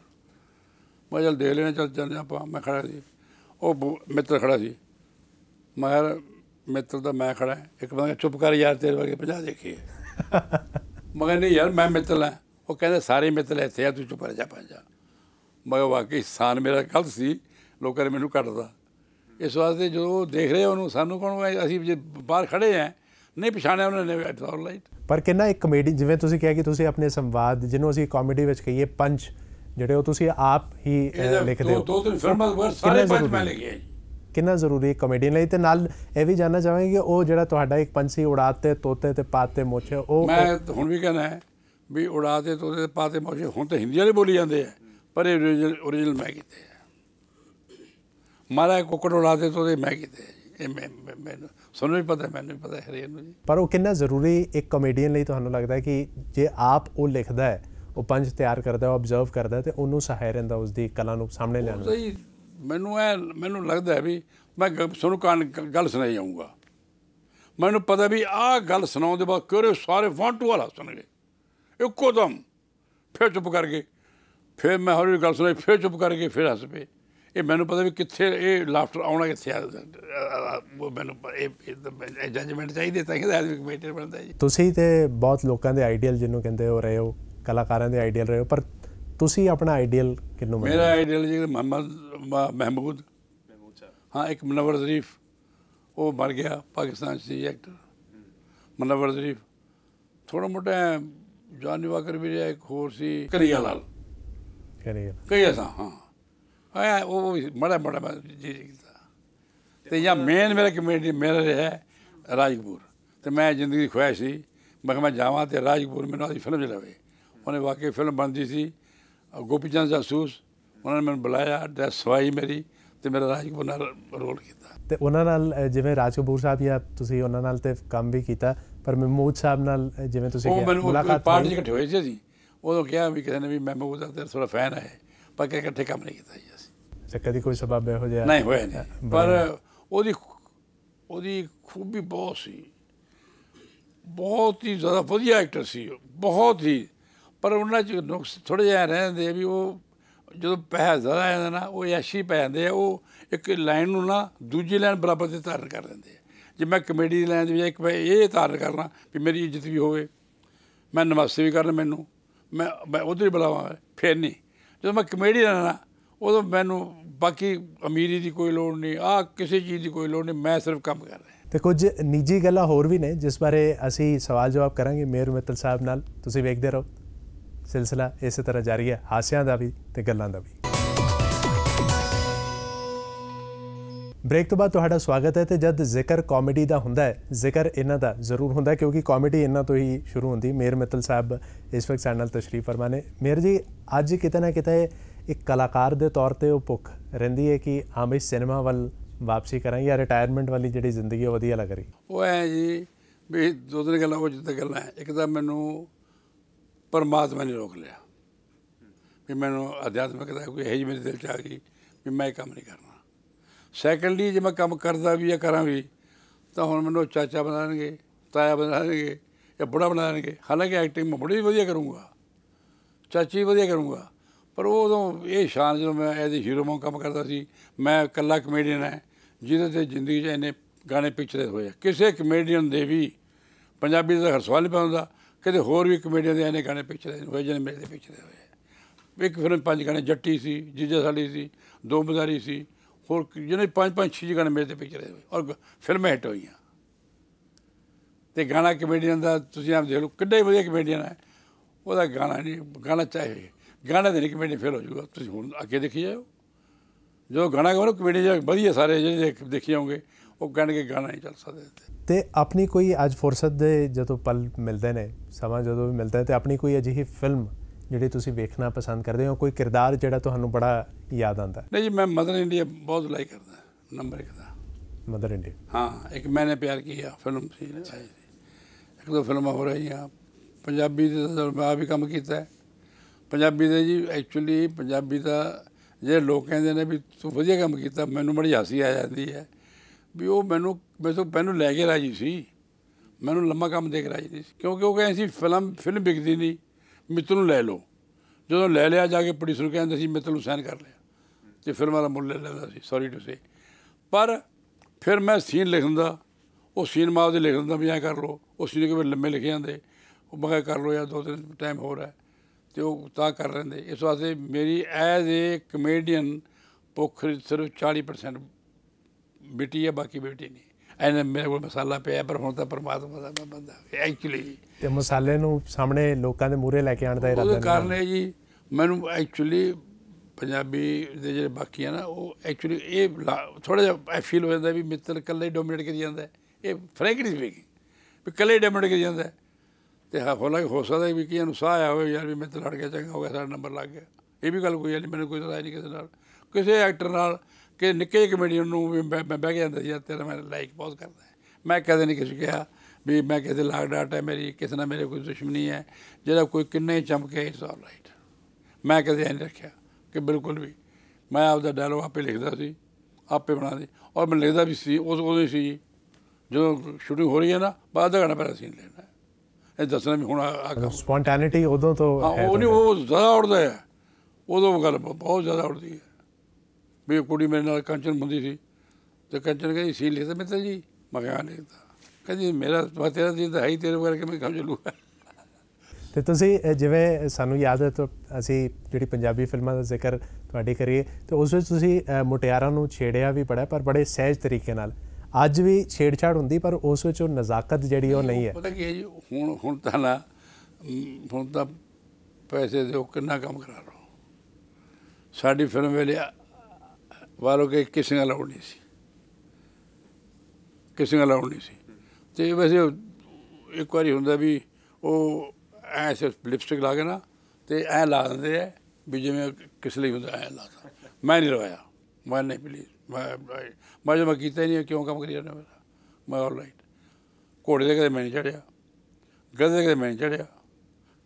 ਮੈਂ ਚਲ ਦੇਖ ਲੈਣਾ ਚਲ ਜਾਂਦੇ ਆਪਾਂ ਮੈਂ ਖੜਾ ਸੀ ਉਹ ਮਿੱਤਰ ਖੜਾ ਸੀ ਮੈਂ ਮਿੱਤਰ ਦਾ ਮੈਂ ਖੜਾ ਇੱਕ ਬੰਦਾ ਚੁੱਪ ਕਰ ਯਾਰ ਤੇਰੇ ਵਰਗੇ 50 ਦੇਖੀ ਮਗਰ ਨਹੀਂ ਯਾਰ ਮੈਂ ਮਿੱਤਰ ਲੈ ਉਹ ਕਹਿੰਦਾ ਸਾਰੇ ਮਿੱਤਰ ਇੱਥੇ ਆ ਤੂੰ ਚੁੱਪ ਰਹਿ ਜਾ ਪੰਜਾ ਮੈਂ ਵਾਕਈ ਸਾਨ ਮੇਰਾ ਗਲਤ ਸੀ ਲੋਕਾਂ ਨੇ ਮੈਨੂੰ ਕੱਟਦਾ ਇਸ ਵਾਸਤੇ ਜਦੋਂ ਦੇਖ ਰਹੇ ਉਹਨੂੰ ਸਾਨੂੰ ਕੌਣ ਅਸੀਂ ਜੇ ਬਾਹਰ ਖੜੇ ਆਂ ਨਹੀਂ ਪਛਾਣਿਆ ਉਹਨਾਂ ਨੇ ਐਟ ਆਲ ਲਾਈਟ ਪਰ ਕਿੰਨਾ ਇੱਕ ਕਮੇਡੀ ਜਿਵੇਂ ਤੁਸੀਂ ਕਿਹਾ ਕਿ ਤੁਸੀਂ ਆਪਣੇ ਸੰਵਾਦ ਜਿਹਨੂੰ ਅਸੀਂ ਕਾਮੇਡੀ ਵਿੱਚ ਕਹੀਏ ਪੰਜ ਜਿਹੜੇ ਉਹ ਤੁਸੀਂ ਆਪ ਹੀ ਲਿਖਦੇ ਹੋ ਦੋ ਤਿੰਨ ਫਿਲਮਾਂ ਦੇ ਸਾਰੇ ਪੰਜ ਮੈਂ ਲਿਖੇ ਆ ਕਿੰਨਾ ਜ਼ਰੂਰੀ ਹੈ ਕਮੇਡੀਅਨ ਲਈ ਤੇ ਨਾਲ ਇਹ ਵੀ ਜਾਨਣਾ ਚਾਹਾਂਗੇ ਕਿ ਉਹ ਜਿਹੜਾ ਤੁਹਾਡਾ ਇੱਕ ਪੰਛੀ ਉਡਾਤੇ ਤੋਤੇ ਤੇ ਪਾਤੇ ਮੋਛੇ ਉਹ ਮੈਂ ਹੁਣ ਵੀ ਕਹਿੰਦਾ ਵੀ ਉਡਾਤੇ ਤੋਤੇ ਤੇ ਪਾਤੇ ਮੋਛੇ ਹੁਣ ਤਾਂ ਹਿੰਦੀ ਵਾਲੇ ਬੋਲੀ ਜਾਂਦੇ ਆ ਪਰ ਇਹ origignal ਮੈਂ ਕੀਤੇ ਆ ਮਾਰਾ ਕੋਕੜ ਉਡਾਤੇ ਤੋਤੇ ਮੈਂ ਕੀਤੇ ਆ ਇਹ ਮੈਨੂੰ ਸਾਨੂੰ ਵੀ ਪਤਾ ਮੈਨੂੰ ਵੀ ਪਤਾ ਹਰੇਨ ਨੂੰ ਜੀ ਪਰ ਉਹ ਕਿੰਨਾ ਜ਼ਰੂਰੀ ਇੱਕ ਕਮੇਡੀਅਨ ਲਈ ਤੁਹਾਨੂੰ ਲੱਗਦਾ ਹੈ ਕਿ ਜੇ ਆਪ ਉਹ ਲਿਖਦਾ ਹੈ ਉਹ ਪੰਜ ਤਿਆਰ ਕਰਦਾ ਹੈ ਆਬਜ਼ਰਵ ਕਰਦਾ ਤੇ ਉਹਨੂੰ ਸਹਾਇ ਰਹਿੰਦਾ ਉਸ ਦੀ ਕਲਾ ਨੂੰ ਸਾਹਮਣੇ ਲਿਆਉਣ ਸਹੀ ਮੈਨੂੰ ਇਹ ਮੈਨੂੰ ਲੱਗਦਾ ਵੀ ਮੈਂ ਤੁਹਾਨੂੰ ਗੱਲ ਸੁਣਾਈ ਜਾਊਂਗਾ ਮੈਨੂੰ ਪਤਾ ਵੀ ਆਹ ਗੱਲ ਸੁਣਾਉਣ ਦੇ ਬਾਅਦ ਕਿਹੜੇ ਸਾਰੇ ਵਾਂਟੂ ਵਾਲਾ ਸੁਣਗੇ ਇੱਕੋ ਦਮ ਫੇਰ ਚੁੱਪ ਕਰ ਗਏ ਫਿਰ ਮੈਂ ਹੋਰ ਗੱਲ ਸੁਣਾਈ ਫੇਰ ਚੁੱਪ ਕਰ ਗਏ ਫਿਰ ਹੱਸ ਪਏ ਇਹ ਮੈਨੂੰ ਪਤਾ ਵੀ ਕਿੱਥੇ ਇਹ ਲਾਫਟਰ ਆਉਣਾ ਕਿੱਥੇ ਆ ਮੈਨੂੰ ਇਹ ਜਜਮੈਂਟ ਚਾਹੀਦੇ ਤਾਂ ਕਿ ਆਦਮੀ ਕਮੇਟੀ ਬਣਦਾ ਜੀ ਤੁਸੀਂ ਤੇ ਬਹੁਤ ਲੋਕਾਂ ਦੇ ਆਈਡੀਅਲ ਜਿਹਨੂੰ ਕਹਿੰਦੇ ਹੋ ਰਹੇ ਹੋ ਕਲਾਕਾਰਾਂ ਦੇ ਆਈਡੀਅਲ ਰਹੇ ਹੋ ਪਰ ਤੁਸੀਂ ਆਪਣਾ ਆਈਡੀਅਲ ਕਿੰਨੂੰ ਮੰਨਦੇ ਮੇਰਾ ਆਈਡੀਅਲ ਜੀ ਮੁਹੰਮਦ ਮਹਿਮੂਦ ਹਾਂ ਇੱਕ ਮਨਵਰ ਜ਼ਰੀਫ ਉਹ ਮਰ ਗਿਆ ਪਾਕਿਸਤਾਨ ਸੀ ਐਕਟਰ ਮਨਵਰ ਜ਼ਰੀਫ ਥੋੜਾ ਮੋਟਾ ਜਾਨੀ ਵਾਕਰ ਵੀ ਰਿਹਾ ਇੱਕ ਹੋਰ ਸੀ ਕਰੀਆ ਲਾਲ ਕਰੀਆ ਕਈ ਐਸਾ ਹਾਂ ਆਇਆ ਉਹ ਮੜਾ ਮੜਾ ਜੀ ਕੀਤਾ ਤੇ ਜਾਂ ਮੇਨ ਮੇਰੇ ਕਮੇਟੀ ਮੇਰੇ ਰਿਹਾ ਰਾਜਪੁਰ ਤੇ ਮੈਂ ਜ਼ਿੰਦਗੀ ਦੀ ਖੁਆਇਸ਼ ਸੀ ਮੈਂ ਮੈਂ ਜਾਵਾਂ ਤੇ ਰਾਜਪੁਰ ਮੈਨੂੰ ਆਦੀ ਫਿਲਮ ਜਲਾਵੇ ਉਹਨੇ ਵਾਕਈ ਫਿਲਮ ਬਣਦੀ ਸੀ ਗੋਪੀ ਚੰਦ ਜਸੂਸ ਉਹਨਾਂ ਨੇ ਮੈਨੂੰ ਬੁਲਾਇਆ ਤੇ ਸਵਾਈ ਮੇਰੀ ਤੇ ਮੇਰਾ ਰਾਜਪੁਰ ਨਾਲ ਰੋਲ ਕੀਤਾ ਤੇ ਉਹਨਾਂ ਨਾਲ ਜਿਵੇਂ ਰਾਜਕਪੂਰ ਸਾਹਿਬ ਜਾਂ ਤੁਸੀਂ ਉਹਨਾਂ ਨਾਲ ਤੇ ਕੰਮ ਵੀ ਕੀਤਾ ਪਰ ਮਹਿਮੂਦ ਸਾਹਿਬ ਨਾਲ ਜਿਵੇਂ ਤੁਸੀਂ ਮੁਲਾਕਾਤ ਪਾਰਟੀ ਇਕੱਠੇ ਹੋਏ ਸੀ ਅਸੀਂ ਉਦੋਂ ਕਿਹਾ ਵੀ ਕਿਸੇ ਨੇ ਵੀ ਮਹਿਮੂਦ ਦਾ ਤੇਰਾ ਥੋੜਾ ਫੈਨ ਹੈ ਪਰ ਕਿ ਇਕੱਠੇ ਕੰਮ ਨਹੀਂ ਕੀਤਾ ਜੀ ਤੇ ਕਦੀ ਕੋਈ ਸਬਬ ਇਹੋ ਜਿਹਾ ਨਹੀਂ ਹੋਇਆ ਨਹੀਂ ਪਰ ਉਹਦੀ ਉਹਦੀ ਖੂਬੀ ਬਹੁਤ ਸੀ ਬਹੁਤ ਹੀ ਜ਼ਿਆਦਾ ਵਧੀਆ ਐਕਟਰ ਸੀ ਬਹੁਤ ਹੀ ਪਰ ਉਹਨਾਂ ਚ ਨੁਕਸ ਥੋੜੇ ਜਿਹਾ ਰਹਿੰਦੇ ਵੀ ਉਹ ਜਦੋਂ ਪੈਸਾ ਜ਼ਿਆਦਾ ਆ ਜਾਂਦਾ ਨਾ ਉਹ ਐਸ਼ੀ ਪੈ ਜਾਂਦੇ ਆ ਉਹ ਇੱਕ ਲਾਈਨ ਨੂੰ ਨਾ ਦੂਜੀ ਲਾਈਨ ਬਰਾਬਰ ਤੇ ਧਾਰਨ ਕਰ ਦਿੰਦੇ ਜੇ ਮੈਂ ਕਮੇਡੀ ਦੀ ਲਾਈਨ ਦੇ ਵਿੱਚ ਇੱਕ ਵਾਰ ਇਹ ਧਾਰਨ ਕਰਨਾ ਵੀ ਮੇਰੀ ਇੱਜ਼ਤ ਵੀ ਹੋਵੇ ਮੈਂ ਨਮਸਤੇ ਵੀ ਕਰਨ ਮੈਨੂੰ ਮੈਂ ਉਧਰ ਹੀ ਬੁਲਾਵਾਂ ਫੇਰ ਨਹੀਂ ਜਦੋਂ ਮੈਂ ਕਮੇਡੀ ਲਾਈਨ ਨਾ ਉਦੋਂ ਮੈਨੂੰ ਬਾਕੀ ਅਮੀਰੀ ਦੀ ਕੋਈ ਲੋੜ ਨਹੀਂ ਆ ਕਿਸੇ ਚੀਜ਼ ਦੀ ਕੋਈ ਲੋੜ ਨਹੀਂ ਮੈਂ ਸਿਰਫ ਕੰਮ ਕਰ ਰਿਹਾ ਤੇ ਕੁਝ ਨਿੱਜੀ ਗੱਲਾਂ ਹੋਰ ਵੀ ਨੇ ਜਿਸ ਬਾਰੇ ਅਸੀਂ ਸਵਾਲ ਜਵਾਬ ਕਰਾਂਗੇ ਮੇਰ ਮਿੱਤਲ ਸਾਹਿਬ ਨਾਲ ਤੁਸੀਂ ਵੇਖਦੇ ਰਹੋ ਸਿਲਸਿਲਾ ਇਸੇ ਤਰ੍ਹਾਂ ਜਾਰੀ ਹੈ ਹਾਸਿਆਂ ਦਾ ਵੀ ਤੇ ਗੱਲਾਂ ਦਾ ਵੀ ਬ੍ਰੇਕ ਤੋਂ ਬਾਅਦ ਤੁਹਾਡਾ ਸਵਾਗਤ ਹੈ ਤੇ ਜਦ ਜ਼ਿਕਰ ਕਾਮੇਡੀ ਦਾ ਹੁੰਦਾ ਹੈ ਜ਼ਿਕਰ ਇਹਨਾਂ ਦਾ ਜ਼ਰੂਰ ਹੁੰਦਾ ਹੈ ਕਿਉਂਕਿ ਕਾਮੇਡੀ ਇਹਨਾਂ ਤੋਂ ਹੀ ਸ਼ੁਰੂ ਹੁੰਦੀ ਮੇਰ ਮਿੱਤਲ ਸਾਹਿਬ ਇਸ ਵਕਤ ਸਾਡੇ ਨਾਲ ਤਸ਼ਰੀਫ ਫਰਮਾਨੇ ਮੇਰ ਜੀ ਅੱਜ ਕਿਤੇ ਨਾ ਕਿਤੇ ਇੱਕ ਕਲਾਕਾਰ ਦੇ ਤੌਰ ਤੇ ਉਹ ਭੁੱਖ ਰਹਿੰਦੀ ਹੈ ਕਿ ਹਾਂ ਸਿਨੇਮਾ ਵੱਲ ਵਾਪਸੀ ਕਰਾਂ ਜਾਂ ਰਿਟਾਇਰਮੈਂਟ ਵਾਲੀ ਜਿਹੜੀ ਜ਼ਿੰਦਗੀ ਉਹ ਵਧੀਆ ਲੱਗ ਰਹੀ ਉਹ ਐ ਜੀ ਵੀ ਦੋ ਤਿੰਨ ਗੱਲਾਂ ਉਹ ਜਿੱਦ ਗੱਲਾਂ ਇੱਕ ਤਾਂ ਮੈਨੂੰ ਪਰਮਾਤਮਾ ਨੇ ਰੋਕ ਲਿਆ ਵੀ ਮੈਨੂੰ ਅਧਿਆਤਮਿਕ ਦਾ ਕੋਈ ਹੈ ਜੀ ਮੇਰੇ ਦਿਲ 'ਚ ਆ ਗਈ ਵੀ ਮੈਂ ਕੰਮ ਨਹੀਂ ਕਰਨਾ ਸੈਕੰਡਲੀ ਜੇ ਮੈਂ ਕੰਮ ਕਰਦਾ ਵੀ ਜਾਂ ਕਰਾਂ ਵੀ ਤਾਂ ਹੁਣ ਮੈਨੂੰ ਚਾਚਾ ਬਣਾਣਗੇ ਤਾਇਆ ਬਣਾਣਗੇ ਜਾਂ ਬੁੜਾ ਬਣਾਣਗੇ ਹਾਲਾਂਕਿ ਐਕਟਿੰਗ ਮੈਂ ਬੜੀ ਵਧੀਆ ਕਰੂੰਗਾ ਚਾਚੀ ਵਧੀਆ ਕਰੂੰਗਾ ਪਰ ਉਦੋਂ ਇਹ ਸ਼ਾਨ ਜਦੋਂ ਮੈਂ ਐਜ਼ ਅ ਹੀਰੋ ਮੋਂ ਕੰਮ ਕਰਦਾ ਸੀ ਮੈਂ ਇਕੱਲਾ ਕਮੇਡੀਅਨ ਹੈ ਜਿਹਦੇ ਤੇ ਜ਼ਿੰਦਗੀ 'ਚ ਇਹਨੇ ਗਾਣੇ ਪਿਕਚਰੇ ਹੋਏ ਕਿਸੇ ਕਮੇਡੀਅਨ ਦੇ ਵੀ ਪੰਜਾਬੀ ਦਾ ਹਰ ਸਵਾਲ ਪਾਉਂਦਾ ਕਿਤੇ ਹੋਰ ਵੀ ਕਮੇਡੀਅਨ ਦੇ ਇਹਨੇ ਗਾਣੇ ਪਿਕਚਰੇ ਹੋਏ ਜਿਹਨੇ ਮੇਰੇ ਦੇ ਪਿਕਚਰੇ ਹੋਏ ਇੱਕ ਫਿਲਮ ਪੰਜ ਗਾਣੇ ਜੱਟੀ ਸੀ ਜੀਜਾ ਸਾਡੀ ਸੀ ਦੋ ਬਜ਼ਾਰੀ ਸੀ ਹੋਰ ਜਿਹਨੇ ਪੰਜ ਪੰਜ ਛੇ ਗਾਣੇ ਮੇਰੇ ਤੇ ਪਿਕਚਰੇ ਹੋਏ ਔਰ ਫਿਲਮਾਂ ਹਿੱਟ ਹੋਈਆਂ ਤੇ ਗਾਣਾ ਕਮੇਡੀਅਨ ਦਾ ਤੁਸੀਂ ਆਪ ਦੇਖ ਲਓ ਕਿੱਡੇ ਵਧੀਆ ਕਮੇਡੀਅਨ ਹੈ ਉਹਦਾ ਗਾਣਾ ਨਹੀਂ ਗਾਣਾ ਚਾਹੀਏ ਗਾਣਾ ਦੇ ਨਹੀਂ ਫੇਲ ਹੋ ਜੂਗਾ ਤੁਸੀਂ ਹੁਣ ਅੱਗੇ ਦੇਖੀ ਜਾਓ ਜੋ ਗਾਣਾ ਗਾਉਣ ਕਮੇਟੀ ਜੇ ਵਧੀਆ ਸਾਰੇ ਜਿਹੜੇ ਦੇਖੀ ਆਉਂਗੇ ਉਹ ਕਹਿਣਗੇ ਗਾਣਾ ਹੀ ਚੱਲ ਸਕਦਾ ਤੇ ਆਪਣੀ ਕੋਈ ਅੱਜ ਫੁਰਸਤ ਦੇ ਜਦੋਂ ਪਲ ਮਿਲਦੇ ਨੇ ਸਮਾਂ ਜਦੋਂ ਵੀ ਮਿਲਦਾ ਹੈ ਤੇ ਆਪਣੀ ਕੋਈ ਅਜਿਹੀ ਫਿਲਮ ਜਿਹੜੀ ਤੁਸੀਂ ਵੇਖਣਾ ਪਸੰਦ ਕਰਦੇ ਹੋ ਕੋਈ ਕਿਰਦਾਰ ਜਿਹੜਾ ਤੁਹਾਨੂੰ ਬੜਾ ਯਾਦ ਆਉਂਦਾ ਨਹੀਂ ਜੀ ਮੈਂ ਮਦਰ ਇੰਡੀਆ ਬਹੁਤ ਲਾਈਕ ਕਰਦਾ ਨੰਬਰ 1 ਦਾ ਮਦਰ ਇੰਡੀਆ ਹਾਂ ਇੱਕ ਮੈਨੇ ਪਿਆਰ ਕੀਆ ਫਿਲਮ ਸੀ ਇੱਕ ਦੋ ਫਿਲਮਾਂ ਹੋ ਰਹੀਆਂ ਪੰਜਾਬੀ ਦੇ ਦਰਬਾਰ ਵੀ ਕੰਮ ਕੀਤਾ ਹੈ ਪੰਜਾਬੀ ਦੇ ਜੀ ਐਕਚੁਅਲੀ ਪੰਜਾਬੀ ਦਾ ਜੇ ਲੋਕ ਕਹਿੰਦੇ ਨੇ ਵੀ ਤੂੰ ਵਧੀਆ ਕੰਮ ਕੀਤਾ ਮੈਨੂੰ ਬੜੀ ਹਾਸੀ ਆ ਜਾਂਦੀ ਹੈ ਵੀ ਉਹ ਮੈਨੂੰ ਮੈਨੂੰ ਮੈਨੂੰ ਲੈ ਕੇ ਰਾਜੀ ਸੀ ਮੈਨੂੰ ਲੰਮਾ ਕੰਮ ਦੇ ਕੇ ਰਾਜੀ ਸੀ ਕਿਉਂਕਿ ਉਹ ਕਹਿੰਦੇ ਸੀ ਫਿਲਮ ਫਿਲਮ ਵਿਕਦੀ ਨਹੀਂ ਮਿੱਤਰ ਨੂੰ ਲੈ ਲਓ ਜਦੋਂ ਲੈ ਲਿਆ ਜਾ ਕੇ ਪ੍ਰੋਡਿਊਸਰ ਨੂੰ ਕਹਿੰਦੇ ਸੀ ਮਿੱਤਰ ਨੂੰ ਸਾਈਨ ਕਰ ਲਿਆ ਤੇ ਫਿਲਮਾਂ ਦਾ ਮੁੱਲ ਲੈ ਲੈਂਦਾ ਸੀ ਸੌਰੀ ਟੂ ਸੇ ਪਰ ਫਿਰ ਮੈਂ ਸੀਨ ਲਿਖਦਾ ਉਹ ਸੀਨ ਮਾਪ ਦੇ ਲਿਖਦਾ ਵੀ ਐ ਕਰ ਲਓ ਉਹ ਸੀਨ ਕਿਵੇਂ ਲੰਮੇ ਲਿਖੇ ਜਾਂਦੇ ਉਹ ਮੈਂ ਕਰ ਲਓ ਜਾਂ ਦੋ ਤਿੰਨ ਟਾਈਮ ਹੋਰ ਹੈ ਤੇ ਉਹ ਤਾਂ ਕਰ ਨੇ ਇਸ ਵਾਸਤੇ ਮੇਰੀ ਐਜ਼ ਏ ਕਮੇਡੀਅਨ ਭੁੱਖ ਸਿਰਫ 40% ਬਿਟੀ ਹੈ ਬਾਕੀ ਬਿਟੀ ਨਹੀਂ ਐਨ ਮੇਰੇ ਕੋਲ ਮਸਾਲਾ ਪਿਆ ਪਰ ਹੁਣ ਤਾਂ ਪਰਮਾਤਮਾ ਦਾ ਮੈਂ ਬੰਦਾ ਐਕਚੁਅਲੀ ਤੇ ਮਸਾਲੇ ਨੂੰ ਸਾਹਮਣੇ ਲੋਕਾਂ ਦੇ ਮੂਹਰੇ ਲੈ ਕੇ ਆਣ ਦਾ ਇਰਾਦਾ ਨਹੀਂ ਕਰ ਕਾਰਨ ਹੈ ਜੀ ਮੈਨੂੰ ਐਕਚੁਅਲੀ ਪੰਜਾਬੀ ਦੇ ਜਿਹੜੇ ਬਾਕੀ ਆ ਨਾ ਉਹ ਐਕਚੁਅਲੀ ਇਹ ਥੋੜਾ ਜਿਹਾ ਫੀਲ ਹੋ ਜਾਂਦਾ ਵੀ ਮਿੱਤਰ ਇਕੱਲੇ ਡੋਮੀਨੇਟ ਕਰੀ ਜਾਂਦਾ ਇਹ ਫ੍ਰੈਂਕਲੀ ਸਪੀਕਿੰਗ ਵੀ ਇਕੱਲੇ ਡੋਮੀਨੇਟ ਕਰੀ ਜਾਂਦਾ ਤੇ ਹੀ ਹੋ ਸਕਦਾ ਵੀ ਕਿ ਇਹਨੂੰ ਸਾਹ ਆਇਆ ਹੋਵੇ ਯਾਰ ਵੀ ਮੈਂ ਤਾਂ ਲੜ ਕੇ ਚੰਗਾ ਹੋ ਗਿਆ ਸਾਡਾ ਨੰਬਰ ਲੱਗ ਗਿਆ ਇਹ ਵੀ ਗੱਲ ਕੋਈ ਨਹੀਂ ਮੈਨੂੰ ਕੋਈ ਰਾਇ ਨਹੀਂ ਕਿਸੇ ਨਾਲ ਕਿਸੇ ਐਕਟਰ ਨਾਲ ਕਿ ਨਿੱਕੇ ਜਿਹੇ ਕਮੇਡੀਅਨ ਨੂੰ ਵੀ ਮੈਂ ਬਹਿ ਕੇ ਜਾਂਦਾ ਯਾਰ ਤੇਰਾ ਮੈਂ ਲਾਈਕ ਬਹੁਤ ਕਰਦਾ ਮੈਂ ਕਦੇ ਨਹੀਂ ਕਿਸੇ ਕਿਹਾ ਵੀ ਮੈਂ ਕਿਸੇ ਲਾਗ ਡਾਟ ਹੈ ਮੇਰੀ ਕਿਸੇ ਨਾਲ ਮੇਰੇ ਕੋਈ ਦੁਸ਼ਮਣੀ ਹੈ ਜਿਹੜਾ ਕੋਈ ਕਿੰਨੇ ਚਮਕੇ ਇਟਸ ਆਲ ਰਾਈਟ ਮੈਂ ਕਦੇ ਨਹੀਂ ਰੱਖਿਆ ਕਿ ਬਿਲਕੁਲ ਵੀ ਮੈਂ ਆਪਦਾ ਡਾਇਲੋਗ ਆਪੇ ਲਿਖਦਾ ਸੀ ਆਪੇ ਬਣਾਦੇ ਔਰ ਮੈਂ ਲਿਖਦਾ ਵੀ ਸੀ ਉਸ ਉਹਦੇ ਸੀ ਜਦੋਂ ਸ਼ੂਟਿੰਗ ਹੋ ਰਹੀ ਹੈ ਨਾ ਬਾਅਦ ਦਾ ਘਣਾ ਪਹਿਲਾਂ ਸੀਨ ਲੈਣਾ ਇਹ ਦੱਸਣਾ ਵੀ ਹੁਣ ਆ ਸਪੌਂਟੈਨਿਟੀ ਉਦੋਂ ਤੋਂ ਹਾਂ ਉਹ ਨਹੀਂ ਉਹ ਜ਼ਿਆਦਾ ਉੜਦਾ ਹੈ ਉਦੋਂ ਗੱਲ ਬਹੁਤ ਜ਼ਿਆਦਾ ਉੜਦੀ ਹੈ ਵੀ ਕੁੜੀ ਮੇਰੇ ਨਾਲ ਕੰਚਨ ਹੁੰਦੀ ਸੀ ਤੇ ਕੰਚਨ ਕਹਿੰਦੀ ਸੀ ਲਿਖਦਾ ਮਿੱਤਰ ਜੀ ਮੈਂ ਕਿਹਾ ਲਿਖਦਾ ਕਹਿੰਦੀ ਮੇਰਾ ਤੇਰਾ ਜੀ ਤਾਂ ਹੈ ਹੀ ਤੇਰੇ ਕਰਕੇ ਮੈਂ ਕੰਮ ਚੱਲੂ ਤੇ ਤੁਸੀਂ ਜਿਵੇਂ ਸਾਨੂੰ ਯਾਦ ਹੈ ਤਾਂ ਅਸੀਂ ਜਿਹੜੀ ਪੰਜਾਬੀ ਫਿਲਮਾਂ ਦਾ ਜ਼ਿਕਰ ਤੁਹਾਡੀ ਕਰੀਏ ਤੇ ਉਸ ਵਿੱਚ ਤੁਸੀਂ ਮੁਟਿਆਰਾਂ ਨੂੰ ਛੇੜਿਆ ਵੀ ਪੜਾ ਪਰ ਬੜੇ ਸਹਿਜ ਤਰੀਕੇ ਨਾਲ ਅੱਜ ਵੀ ਛੇੜਛਾੜ ਹੁੰਦੀ ਪਰ ਉਸ ਵਿੱਚ ਉਹ ਨਜ਼ਾਕਤ ਜਿਹੜੀ ਉਹ ਨਹੀਂ ਹੈ ਪਤਾ ਕੀ ਹੈ ਜੀ ਹੁਣ ਹੁਣ ਤਾਂ ਨਾ ਹੁਣ ਤਾਂ ਪੈਸੇ ਦੇ ਉਹ ਕਿੰਨਾ ਕੰਮ ਕਰਾ ਰਹੇ ਸਾਡੀ ਫਿਲਮ ਵੇਲੇ ਵਾਲੋ ਕੇ ਕਿਸੇ ਨਾਲ ਨਹੀਂ ਸੀ ਕਿਸੇ ਨਾਲ ਨਹੀਂ ਸੀ ਤੇ ਵੈਸੇ ਇੱਕ ਵਾਰੀ ਹੁੰਦਾ ਵੀ ਉਹ ਐਸੇ ਲਿਪਸਟਿਕ ਲਾ ਕੇ ਨਾ ਤੇ ਐ ਲਾ ਦਿੰਦੇ ਐ ਵੀ ਜਿਵੇਂ ਕਿਸ ਲਈ ਹੁੰਦਾ ਐ ਲਾਤਾ ਮੈਂ ਨਹੀਂ ਰਵਾਇਆ ਮੈਂ ਨਹੀਂ ਪਲੀਜ਼ ਮੈਂ ਮੈਂ ਜਦ ਮੈਂ ਕੀਤਾ ਨਹੀਂ ਕਿਉਂ ਕੰਮ ਕਰੀ ਜਾਂਦਾ ਮੇਰਾ ਮੈਂ ਆਲਰਾਈਟ ਘੋੜੇ ਦੇ ਕਦੇ ਮੈਂ ਨਹੀਂ ਚੜਿਆ ਗੱਦੇ ਦੇ ਕਦੇ ਮੈਂ ਨਹੀਂ ਚੜਿਆ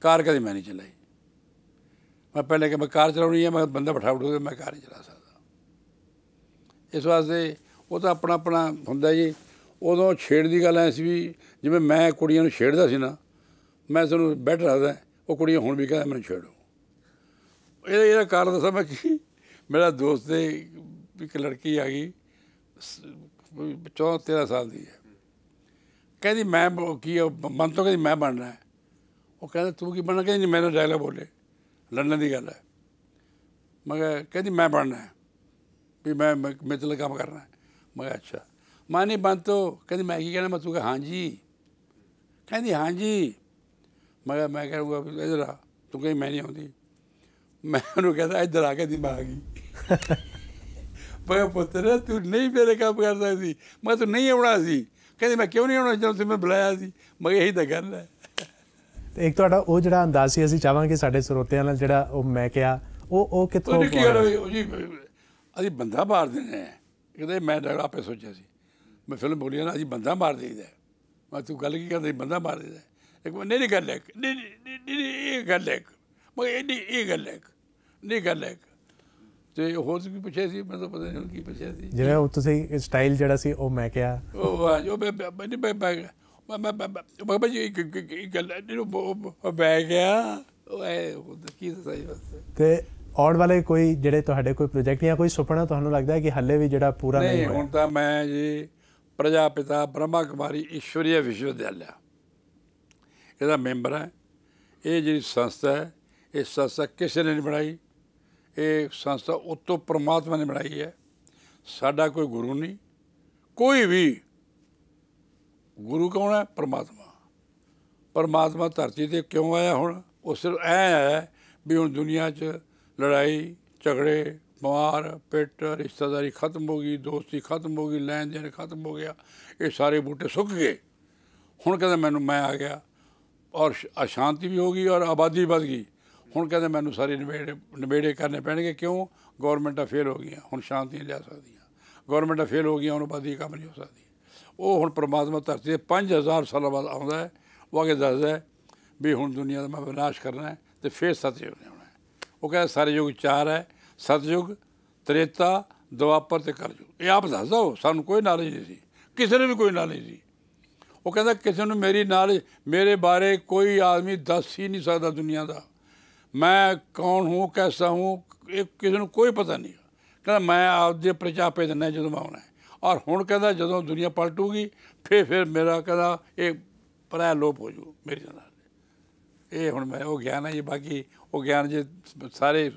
ਕਾਰ ਕਦੇ ਮੈਂ ਨਹੀਂ ਚਲਾਈ ਮੈਂ ਪਹਿਲੇ ਕਿ ਮੈਂ ਕਾਰ ਚਲਾਉਣੀ ਹੈ ਮੈਂ ਬੰਦਾ ਬਿਠਾ ਬਿਠੂ ਮੈਂ ਕਾਰ ਹੀ ਚਲਾ ਸਕਦਾ ਇਸ ਵਾਸਤੇ ਉਹ ਤਾਂ ਆਪਣਾ ਆਪਣਾ ਹੁੰਦਾ ਜੀ ਉਦੋਂ ਛੇੜ ਦੀ ਗੱਲ ਐ ਸੀ ਵੀ ਜਿਵੇਂ ਮੈਂ ਕੁੜੀਆਂ ਨੂੰ ਛੇੜਦਾ ਸੀ ਨਾ ਮੈਂ ਤੁਹਾਨੂੰ ਬੈਠ ਰਹਾ ਉਹ ਕੁੜੀਆਂ ਹੁਣ ਵੀ ਕਹਿੰਦਾ ਮੈਨੂੰ ਛੇੜੋ ਇਹਦਾ ਇਹਦਾ ਕਾਰਨ ਦੱਸਾਂ ਮੈਂ ਕੀ ਮੇਰਾ ਦੋਸਤ ਦੇ एक लड़की आ गई चौदह तेरह साल दी है कहती मैं की मन तो कहती मैं बनना है वह कहते तू कि बनना कहीं मैंने डायलॉग बोले लंडन की गल है मगर कहती मैं बनना है भी मैं मित्र काम करना है मगर अच्छा मैं नहीं बन तो कहती मैं की कहना मैं तू हाँ जी कहती हाँ जी मगर मैं कहूँगा इधर आ तू कहीं मैं नहीं आती मैं उन्होंने कहता इधर आ कहती मैं आ गई ਪੁੱਤਰ ਤੂੰ ਨਹੀਂ ਮੇਰੇ ਕੰਮ ਕਰਦਾ ਸੀ ਮੈਂ ਤੂੰ ਨਹੀਂ ਆਉਣਾ ਸੀ ਕਹਿੰਦੇ ਮੈਂ ਕਿਉਂ ਨਹੀਂ ਆਉਣਾ ਜਦੋਂ ਤੁਸੀਂ ਮੈਨੂੰ ਬੁਲਾਇਆ ਸੀ ਮੈਂ ਇਹੀ ਤਾਂ ਗੱਲ ਹੈ ਤੇ ਇੱਕ ਤੁਹਾਡਾ ਉਹ ਜਿਹੜਾ ਅੰਦਾਜ਼ ਸੀ ਅਸੀਂ ਚਾਹਾਂਗੇ ਸਾਡੇ ਸਰੋਤਿਆਂ ਨਾਲ ਜਿਹੜਾ ਉਹ ਮੈਂ ਕਿਹਾ ਉਹ ਉਹ ਕਿੱਥੋਂ ਕੀ ਗੱਲ ਜੀ ਅਸੀਂ ਬੰਦਾ ਮਾਰ ਦਿੰਦੇ ਆ ਕਹਿੰਦੇ ਮੈਂ ਡਰ ਆਪੇ ਸੋਚਿਆ ਸੀ ਮੈਂ ਫਿਲਮ ਬੋਲੀ ਨਾ ਅਸੀਂ ਬੰਦਾ ਮਾਰ ਦੇਈਦਾ ਮੈਂ ਤੂੰ ਗੱਲ ਕੀ ਕਰਦਾ ਬੰਦਾ ਮਾਰ ਦੇਈਦਾ ਇੱਕ ਨਹੀਂ ਗੱਲ ਇੱਕ ਨਹੀਂ ਨਹੀਂ ਇਹ ਗੱਲ ਇੱਕ ਮੈਂ ਇਹ ਗੱਲ ਇੱਕ ਨਹੀਂ ਗੱਲ ਇੱਕ ਤੇ ਹੋਰ ਕੀ ਪੁੱਛਿਆ ਸੀ ਮੈਨੂੰ ਪਤਾ ਨਹੀਂ ਕੀ ਪੁੱਛਿਆ ਸੀ ਜਿਹੜਾ ਉਹ ਤੁਸੀਂ ਸਟਾਈਲ ਜਿਹੜਾ ਸੀ ਉਹ ਮੈਂ ਕਿਹਾ ਉਹ ਆ ਜੋ ਮੈਂ ਮੈਂ ਮੈਂ ਮੈਂ ਮੈਂ ਜੀ ਇੱਕ ਗੱਲ ਉਹ ਬੈ ਗਿਆ ਉਹ ਐ ਉਹ ਕੀ ਸਹੀ ਤੇ ਆਉਣ ਵਾਲੇ ਕੋਈ ਜਿਹੜੇ ਤੁਹਾਡੇ ਕੋਈ ਪ੍ਰੋਜੈਕਟ ਜਾਂ ਕੋਈ ਸੁਪਨਾ ਤੁਹਾਨੂੰ ਲੱਗਦਾ ਹੈ ਕਿ ਹੱਲੇ ਵੀ ਜਿਹੜਾ ਪੂਰਾ ਨਹੀਂ ਹੋਇਆ ਹੁਣ ਤਾਂ ਮੈਂ ਜੀ ਪ੍ਰਜਾਪਿਤਾ ਬ੍ਰਹਮਾ ਕੁਮਾਰੀ ਈਸ਼ਵਰੀਆ ਵਿਸ਼ਵ ਵਿਦਿਆਲਿਆ ਇਹਦਾ ਮੈਂਬਰ ਹੈ ਇਹ ਜਿਹੜੀ ਸੰਸਥਾ ਹੈ ਇਹ ਸੰਸਥਾ ਕਿਸੇ ਨੇ ਨਹੀਂ ਬਣਾਈ ਇਹ ਸੰਸਥਾ ਉੱਤੋਂ ਪ੍ਰਮਾਤਮਾ ਨੇ ਬਣਾਈ ਹੈ ਸਾਡਾ ਕੋਈ ਗੁਰੂ ਨਹੀਂ ਕੋਈ ਵੀ ਗੁਰੂ ਕੌਣ ਹੈ ਪ੍ਰਮਾਤਮਾ ਪ੍ਰਮਾਤਮਾ ਧਰਤੀ ਤੇ ਕਿਉਂ ਆਇਆ ਹੁਣ ਉਹ ਸਿਰਫ ਐ ਆਇਆ ਵੀ ਹੁਣ ਦੁਨੀਆ 'ਚ ਲੜਾਈ ਝਗੜੇ ਮਾਰ ਪਿੱਟ ਰਿਸ਼ਤੇਦਾਰੀ ਖਤਮ ਹੋ ਗਈ ਦੋਸਤੀ ਖਤਮ ਹੋ ਗਈ ਲੈਣ ਦੇਣ ਖਤਮ ਹੋ ਗਿਆ ਇਹ ਸਾਰੇ ਬੂਟੇ ਸੁੱਕ ਗਏ ਹੁਣ ਕਹਿੰਦਾ ਮੈਨੂੰ ਮੈਂ ਆ ਗਿਆ ਔਰ ਅਸ਼ਾਂਤੀ ਵੀ ਹੋ ਗਈ ਔਰ ਆਬਾਦੀ ਵੱਧ ਗਈ ਹੁਣ ਕਹਿੰਦੇ ਮੈਨੂੰ ਸਾਰੇ ਨਿਬੇੜੇ ਨਿਬੇੜੇ ਕਰਨੇ ਪੈਣਗੇ ਕਿਉਂ ਗਵਰਨਮੈਂਟਾਂ ਫੇਲ ਹੋ ਗਈਆਂ ਹੁਣ ਸ਼ਾਂਤੀ ਨਹੀਂ ਲਿਆ ਸਕਦੀਆਂ ਗਵਰਨਮੈਂਟਾਂ ਫੇਲ ਹੋ ਗਈਆਂ ਉਹਨਾਂ ਬਾਦੀ ਕੰਮ ਨਹੀਂ ਹੋ ਸਕਦੀ ਉਹ ਹੁਣ ਪ੍ਰਮਾਤਮਾ ਧਰਤੀ ਤੇ 5000 ਸਾਲਾਂ ਬਾਅਦ ਆਉਂਦਾ ਹੈ ਉਹ ਅਗੇ ਦੱਸਦਾ ਵੀ ਹੁਣ ਦੁਨੀਆ ਦਾ ਮੈਂ ਵਿਨਾਸ਼ ਕਰਨਾ ਹੈ ਤੇ ਫੇਰ ਸਤਿਯੁਗ ਨੇ ਆਉਣਾ ਉਹ ਕਹਿੰਦਾ ਸਾਰੇ ਯੁਗ ਚਾਰ ਹੈ ਸਤਿਯੁਗ ਤ੍ਰੇਤਾ ਦੁਆਪਰ ਤੇ ਕਲਯੁਗ ਇਹ ਆਪ ਦੱਸਦਾ ਹੋ ਸਾਨੂੰ ਕੋਈ ਨਾਲੇਜ ਨਹੀਂ ਸੀ ਕਿਸੇ ਨੂੰ ਵੀ ਕੋਈ ਨਾਲੇਜ ਨਹੀਂ ਉਹ ਕਹਿੰਦਾ ਕਿਸੇ ਨੂੰ ਮੇਰੀ ਨਾਲੇਜ ਮੇਰੇ ਬਾਰੇ ਕੋਈ ਆਦਮੀ ਦੱਸ ਹੀ ਨਹੀਂ ਸਕਦਾ ਦੁਨੀਆ ਦਾ ਮੈਂ ਕੌਣ ਹੂੰ ਕੈਸਾ ਹੂੰ ਇਹ ਕਿਸੇ ਨੂੰ ਕੋਈ ਪਤਾ ਨਹੀਂ ਕਹਿੰਦਾ ਮੈਂ ਆਪਦੇ ਪ੍ਰਚਾਪੇ ਦਿੰਦਾ ਜਦੋਂ ਮੈਂ ਆਉਣਾ ਔਰ ਹੁਣ ਕਹਿੰਦਾ ਜਦੋਂ ਦੁਨੀਆ ਪਲਟੂਗੀ ਫੇਰ ਫੇਰ ਮੇਰਾ ਕਹਿੰਦਾ ਇਹ ਪਰਾਇਆ ਲੋਪ ਹੋ ਜੂ ਮੇਰੀ ਨਾਲ ਇਹ ਹੁਣ ਮੈਂ ਉਹ ਗਿਆਨ ਹੈ ਜੀ ਬਾਕੀ ਉਹ ਗਿਆਨ ਜੇ ਸਾਰੇ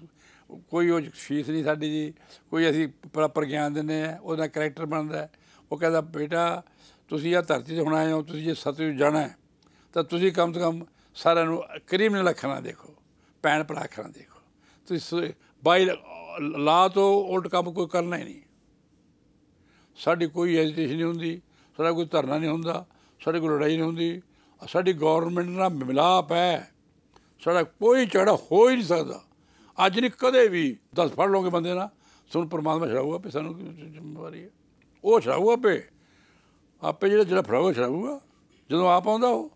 ਕੋਈ ਉਹ ਫੀਸ ਨਹੀਂ ਸਾਡੀ ਜੀ ਕੋਈ ਅਸੀਂ ਪ੍ਰੋਪਰ ਗਿਆਨ ਦਿੰਦੇ ਆ ਉਹਦਾ ਕੈਰੈਕਟਰ ਬਣਦਾ ਉਹ ਕਹਿੰਦਾ ਬੇਟਾ ਤੁਸੀਂ ਇਹ ਧਰਤੀ ਤੇ ਹੁਣ ਆਏ ਹੋ ਤੁਸੀਂ ਜੇ ਸਤਿ ਜਾਣਾ ਤਾਂ ਤੁਸੀਂ ਕਮ ਤੋਂ ਕਮ ਸਾਰਿਆਂ ਨੂੰ ਕਰੀਮ ਨਾਲ ਅੱਖਾਂ ਦੇਖੋ ਪੈਣ ਪੜਾ ਖੜਾ ਦੇਖੋ ਤੁਸੀਂ ਬਾਈ ਲਾ ਤੋਂ ਉਲਟ ਕੰਮ ਕੋਈ ਕਰਨਾ ਹੀ ਨਹੀਂ ਸਾਡੀ ਕੋਈ ਐਜੀਟੇਸ਼ਨ ਨਹੀਂ ਹੁੰਦੀ ਸਾਡਾ ਕੋਈ ਧਰਨਾ ਨਹੀਂ ਹੁੰਦਾ ਸਾਡੇ ਕੋਲ ਲੜਾਈ ਨਹੀਂ ਹੁੰਦੀ ਸਾਡੀ ਗਵਰਨਮੈਂਟ ਨਾਲ ਮਿਲਾਪ ਹੈ ਸਾਡਾ ਕੋਈ ਚੜਾ ਹੋ ਹੀ ਨਹੀਂ ਸਕਦਾ ਅੱਜ ਨਹੀਂ ਕਦੇ ਵੀ ਦਸ ਫੜ ਲੋਗੇ ਬੰਦੇ ਨਾਲ ਸੁਣ ਪਰਮਾਤਮਾ ਛੜਾਊਗਾ ਪੇ ਸਾਨੂੰ ਜ਼ਿੰਮੇਵਾਰੀ ਹੈ ਉਹ ਛੜਾਊਗਾ ਪੇ ਆਪੇ ਜਿਹੜਾ ਜਿਹੜਾ ਫੜਾਊਗਾ ਛੜਾਊਗਾ ਜਦੋਂ ਆਪ ਆਉਂਦਾ ਉਹ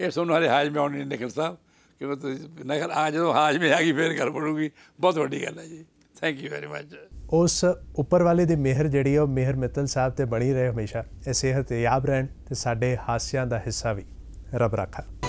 ਇਹ ਸੁਣ ਹਰੇ ਹਾਜ ਮੈਂ ਆਉਣੀ ਨਿਕਲ ਸਾਹਿਬ ਕਿਉਂਕਿ ਤੁਸੀਂ ਨਗਰ ਆ ਜਦੋਂ ਹਾਜ਼ਮੇ ਆ ਗਈ ਫੇਰ ਕਰ ਪੜੂਗੀ ਬਹੁਤ ਵੱਡੀ ਗੱਲ ਹੈ ਜੀ ਥੈਂਕ ਯੂ ਵੈਰੀ ਮੱਚ ਉਸ ਉੱਪਰ ਵਾਲੇ ਦੀ ਮਿਹਰ ਜਿਹੜੀ ਉਹ ਮਿਹਰ ਮਿੱਤਲ ਸਾਹਿਬ ਤੇ ਬਣੀ ਰਹੇ ਹਮੇਸ਼ਾ ਇਹ ਸਿਹਤ ਯਾਬ ਰਹਿਣ ਤੇ ਸਾਡੇ ਹਾਸਿਆਂ ਦਾ ਹਿੱਸਾ ਵੀ ਰੱਬ ਰੱਖਾ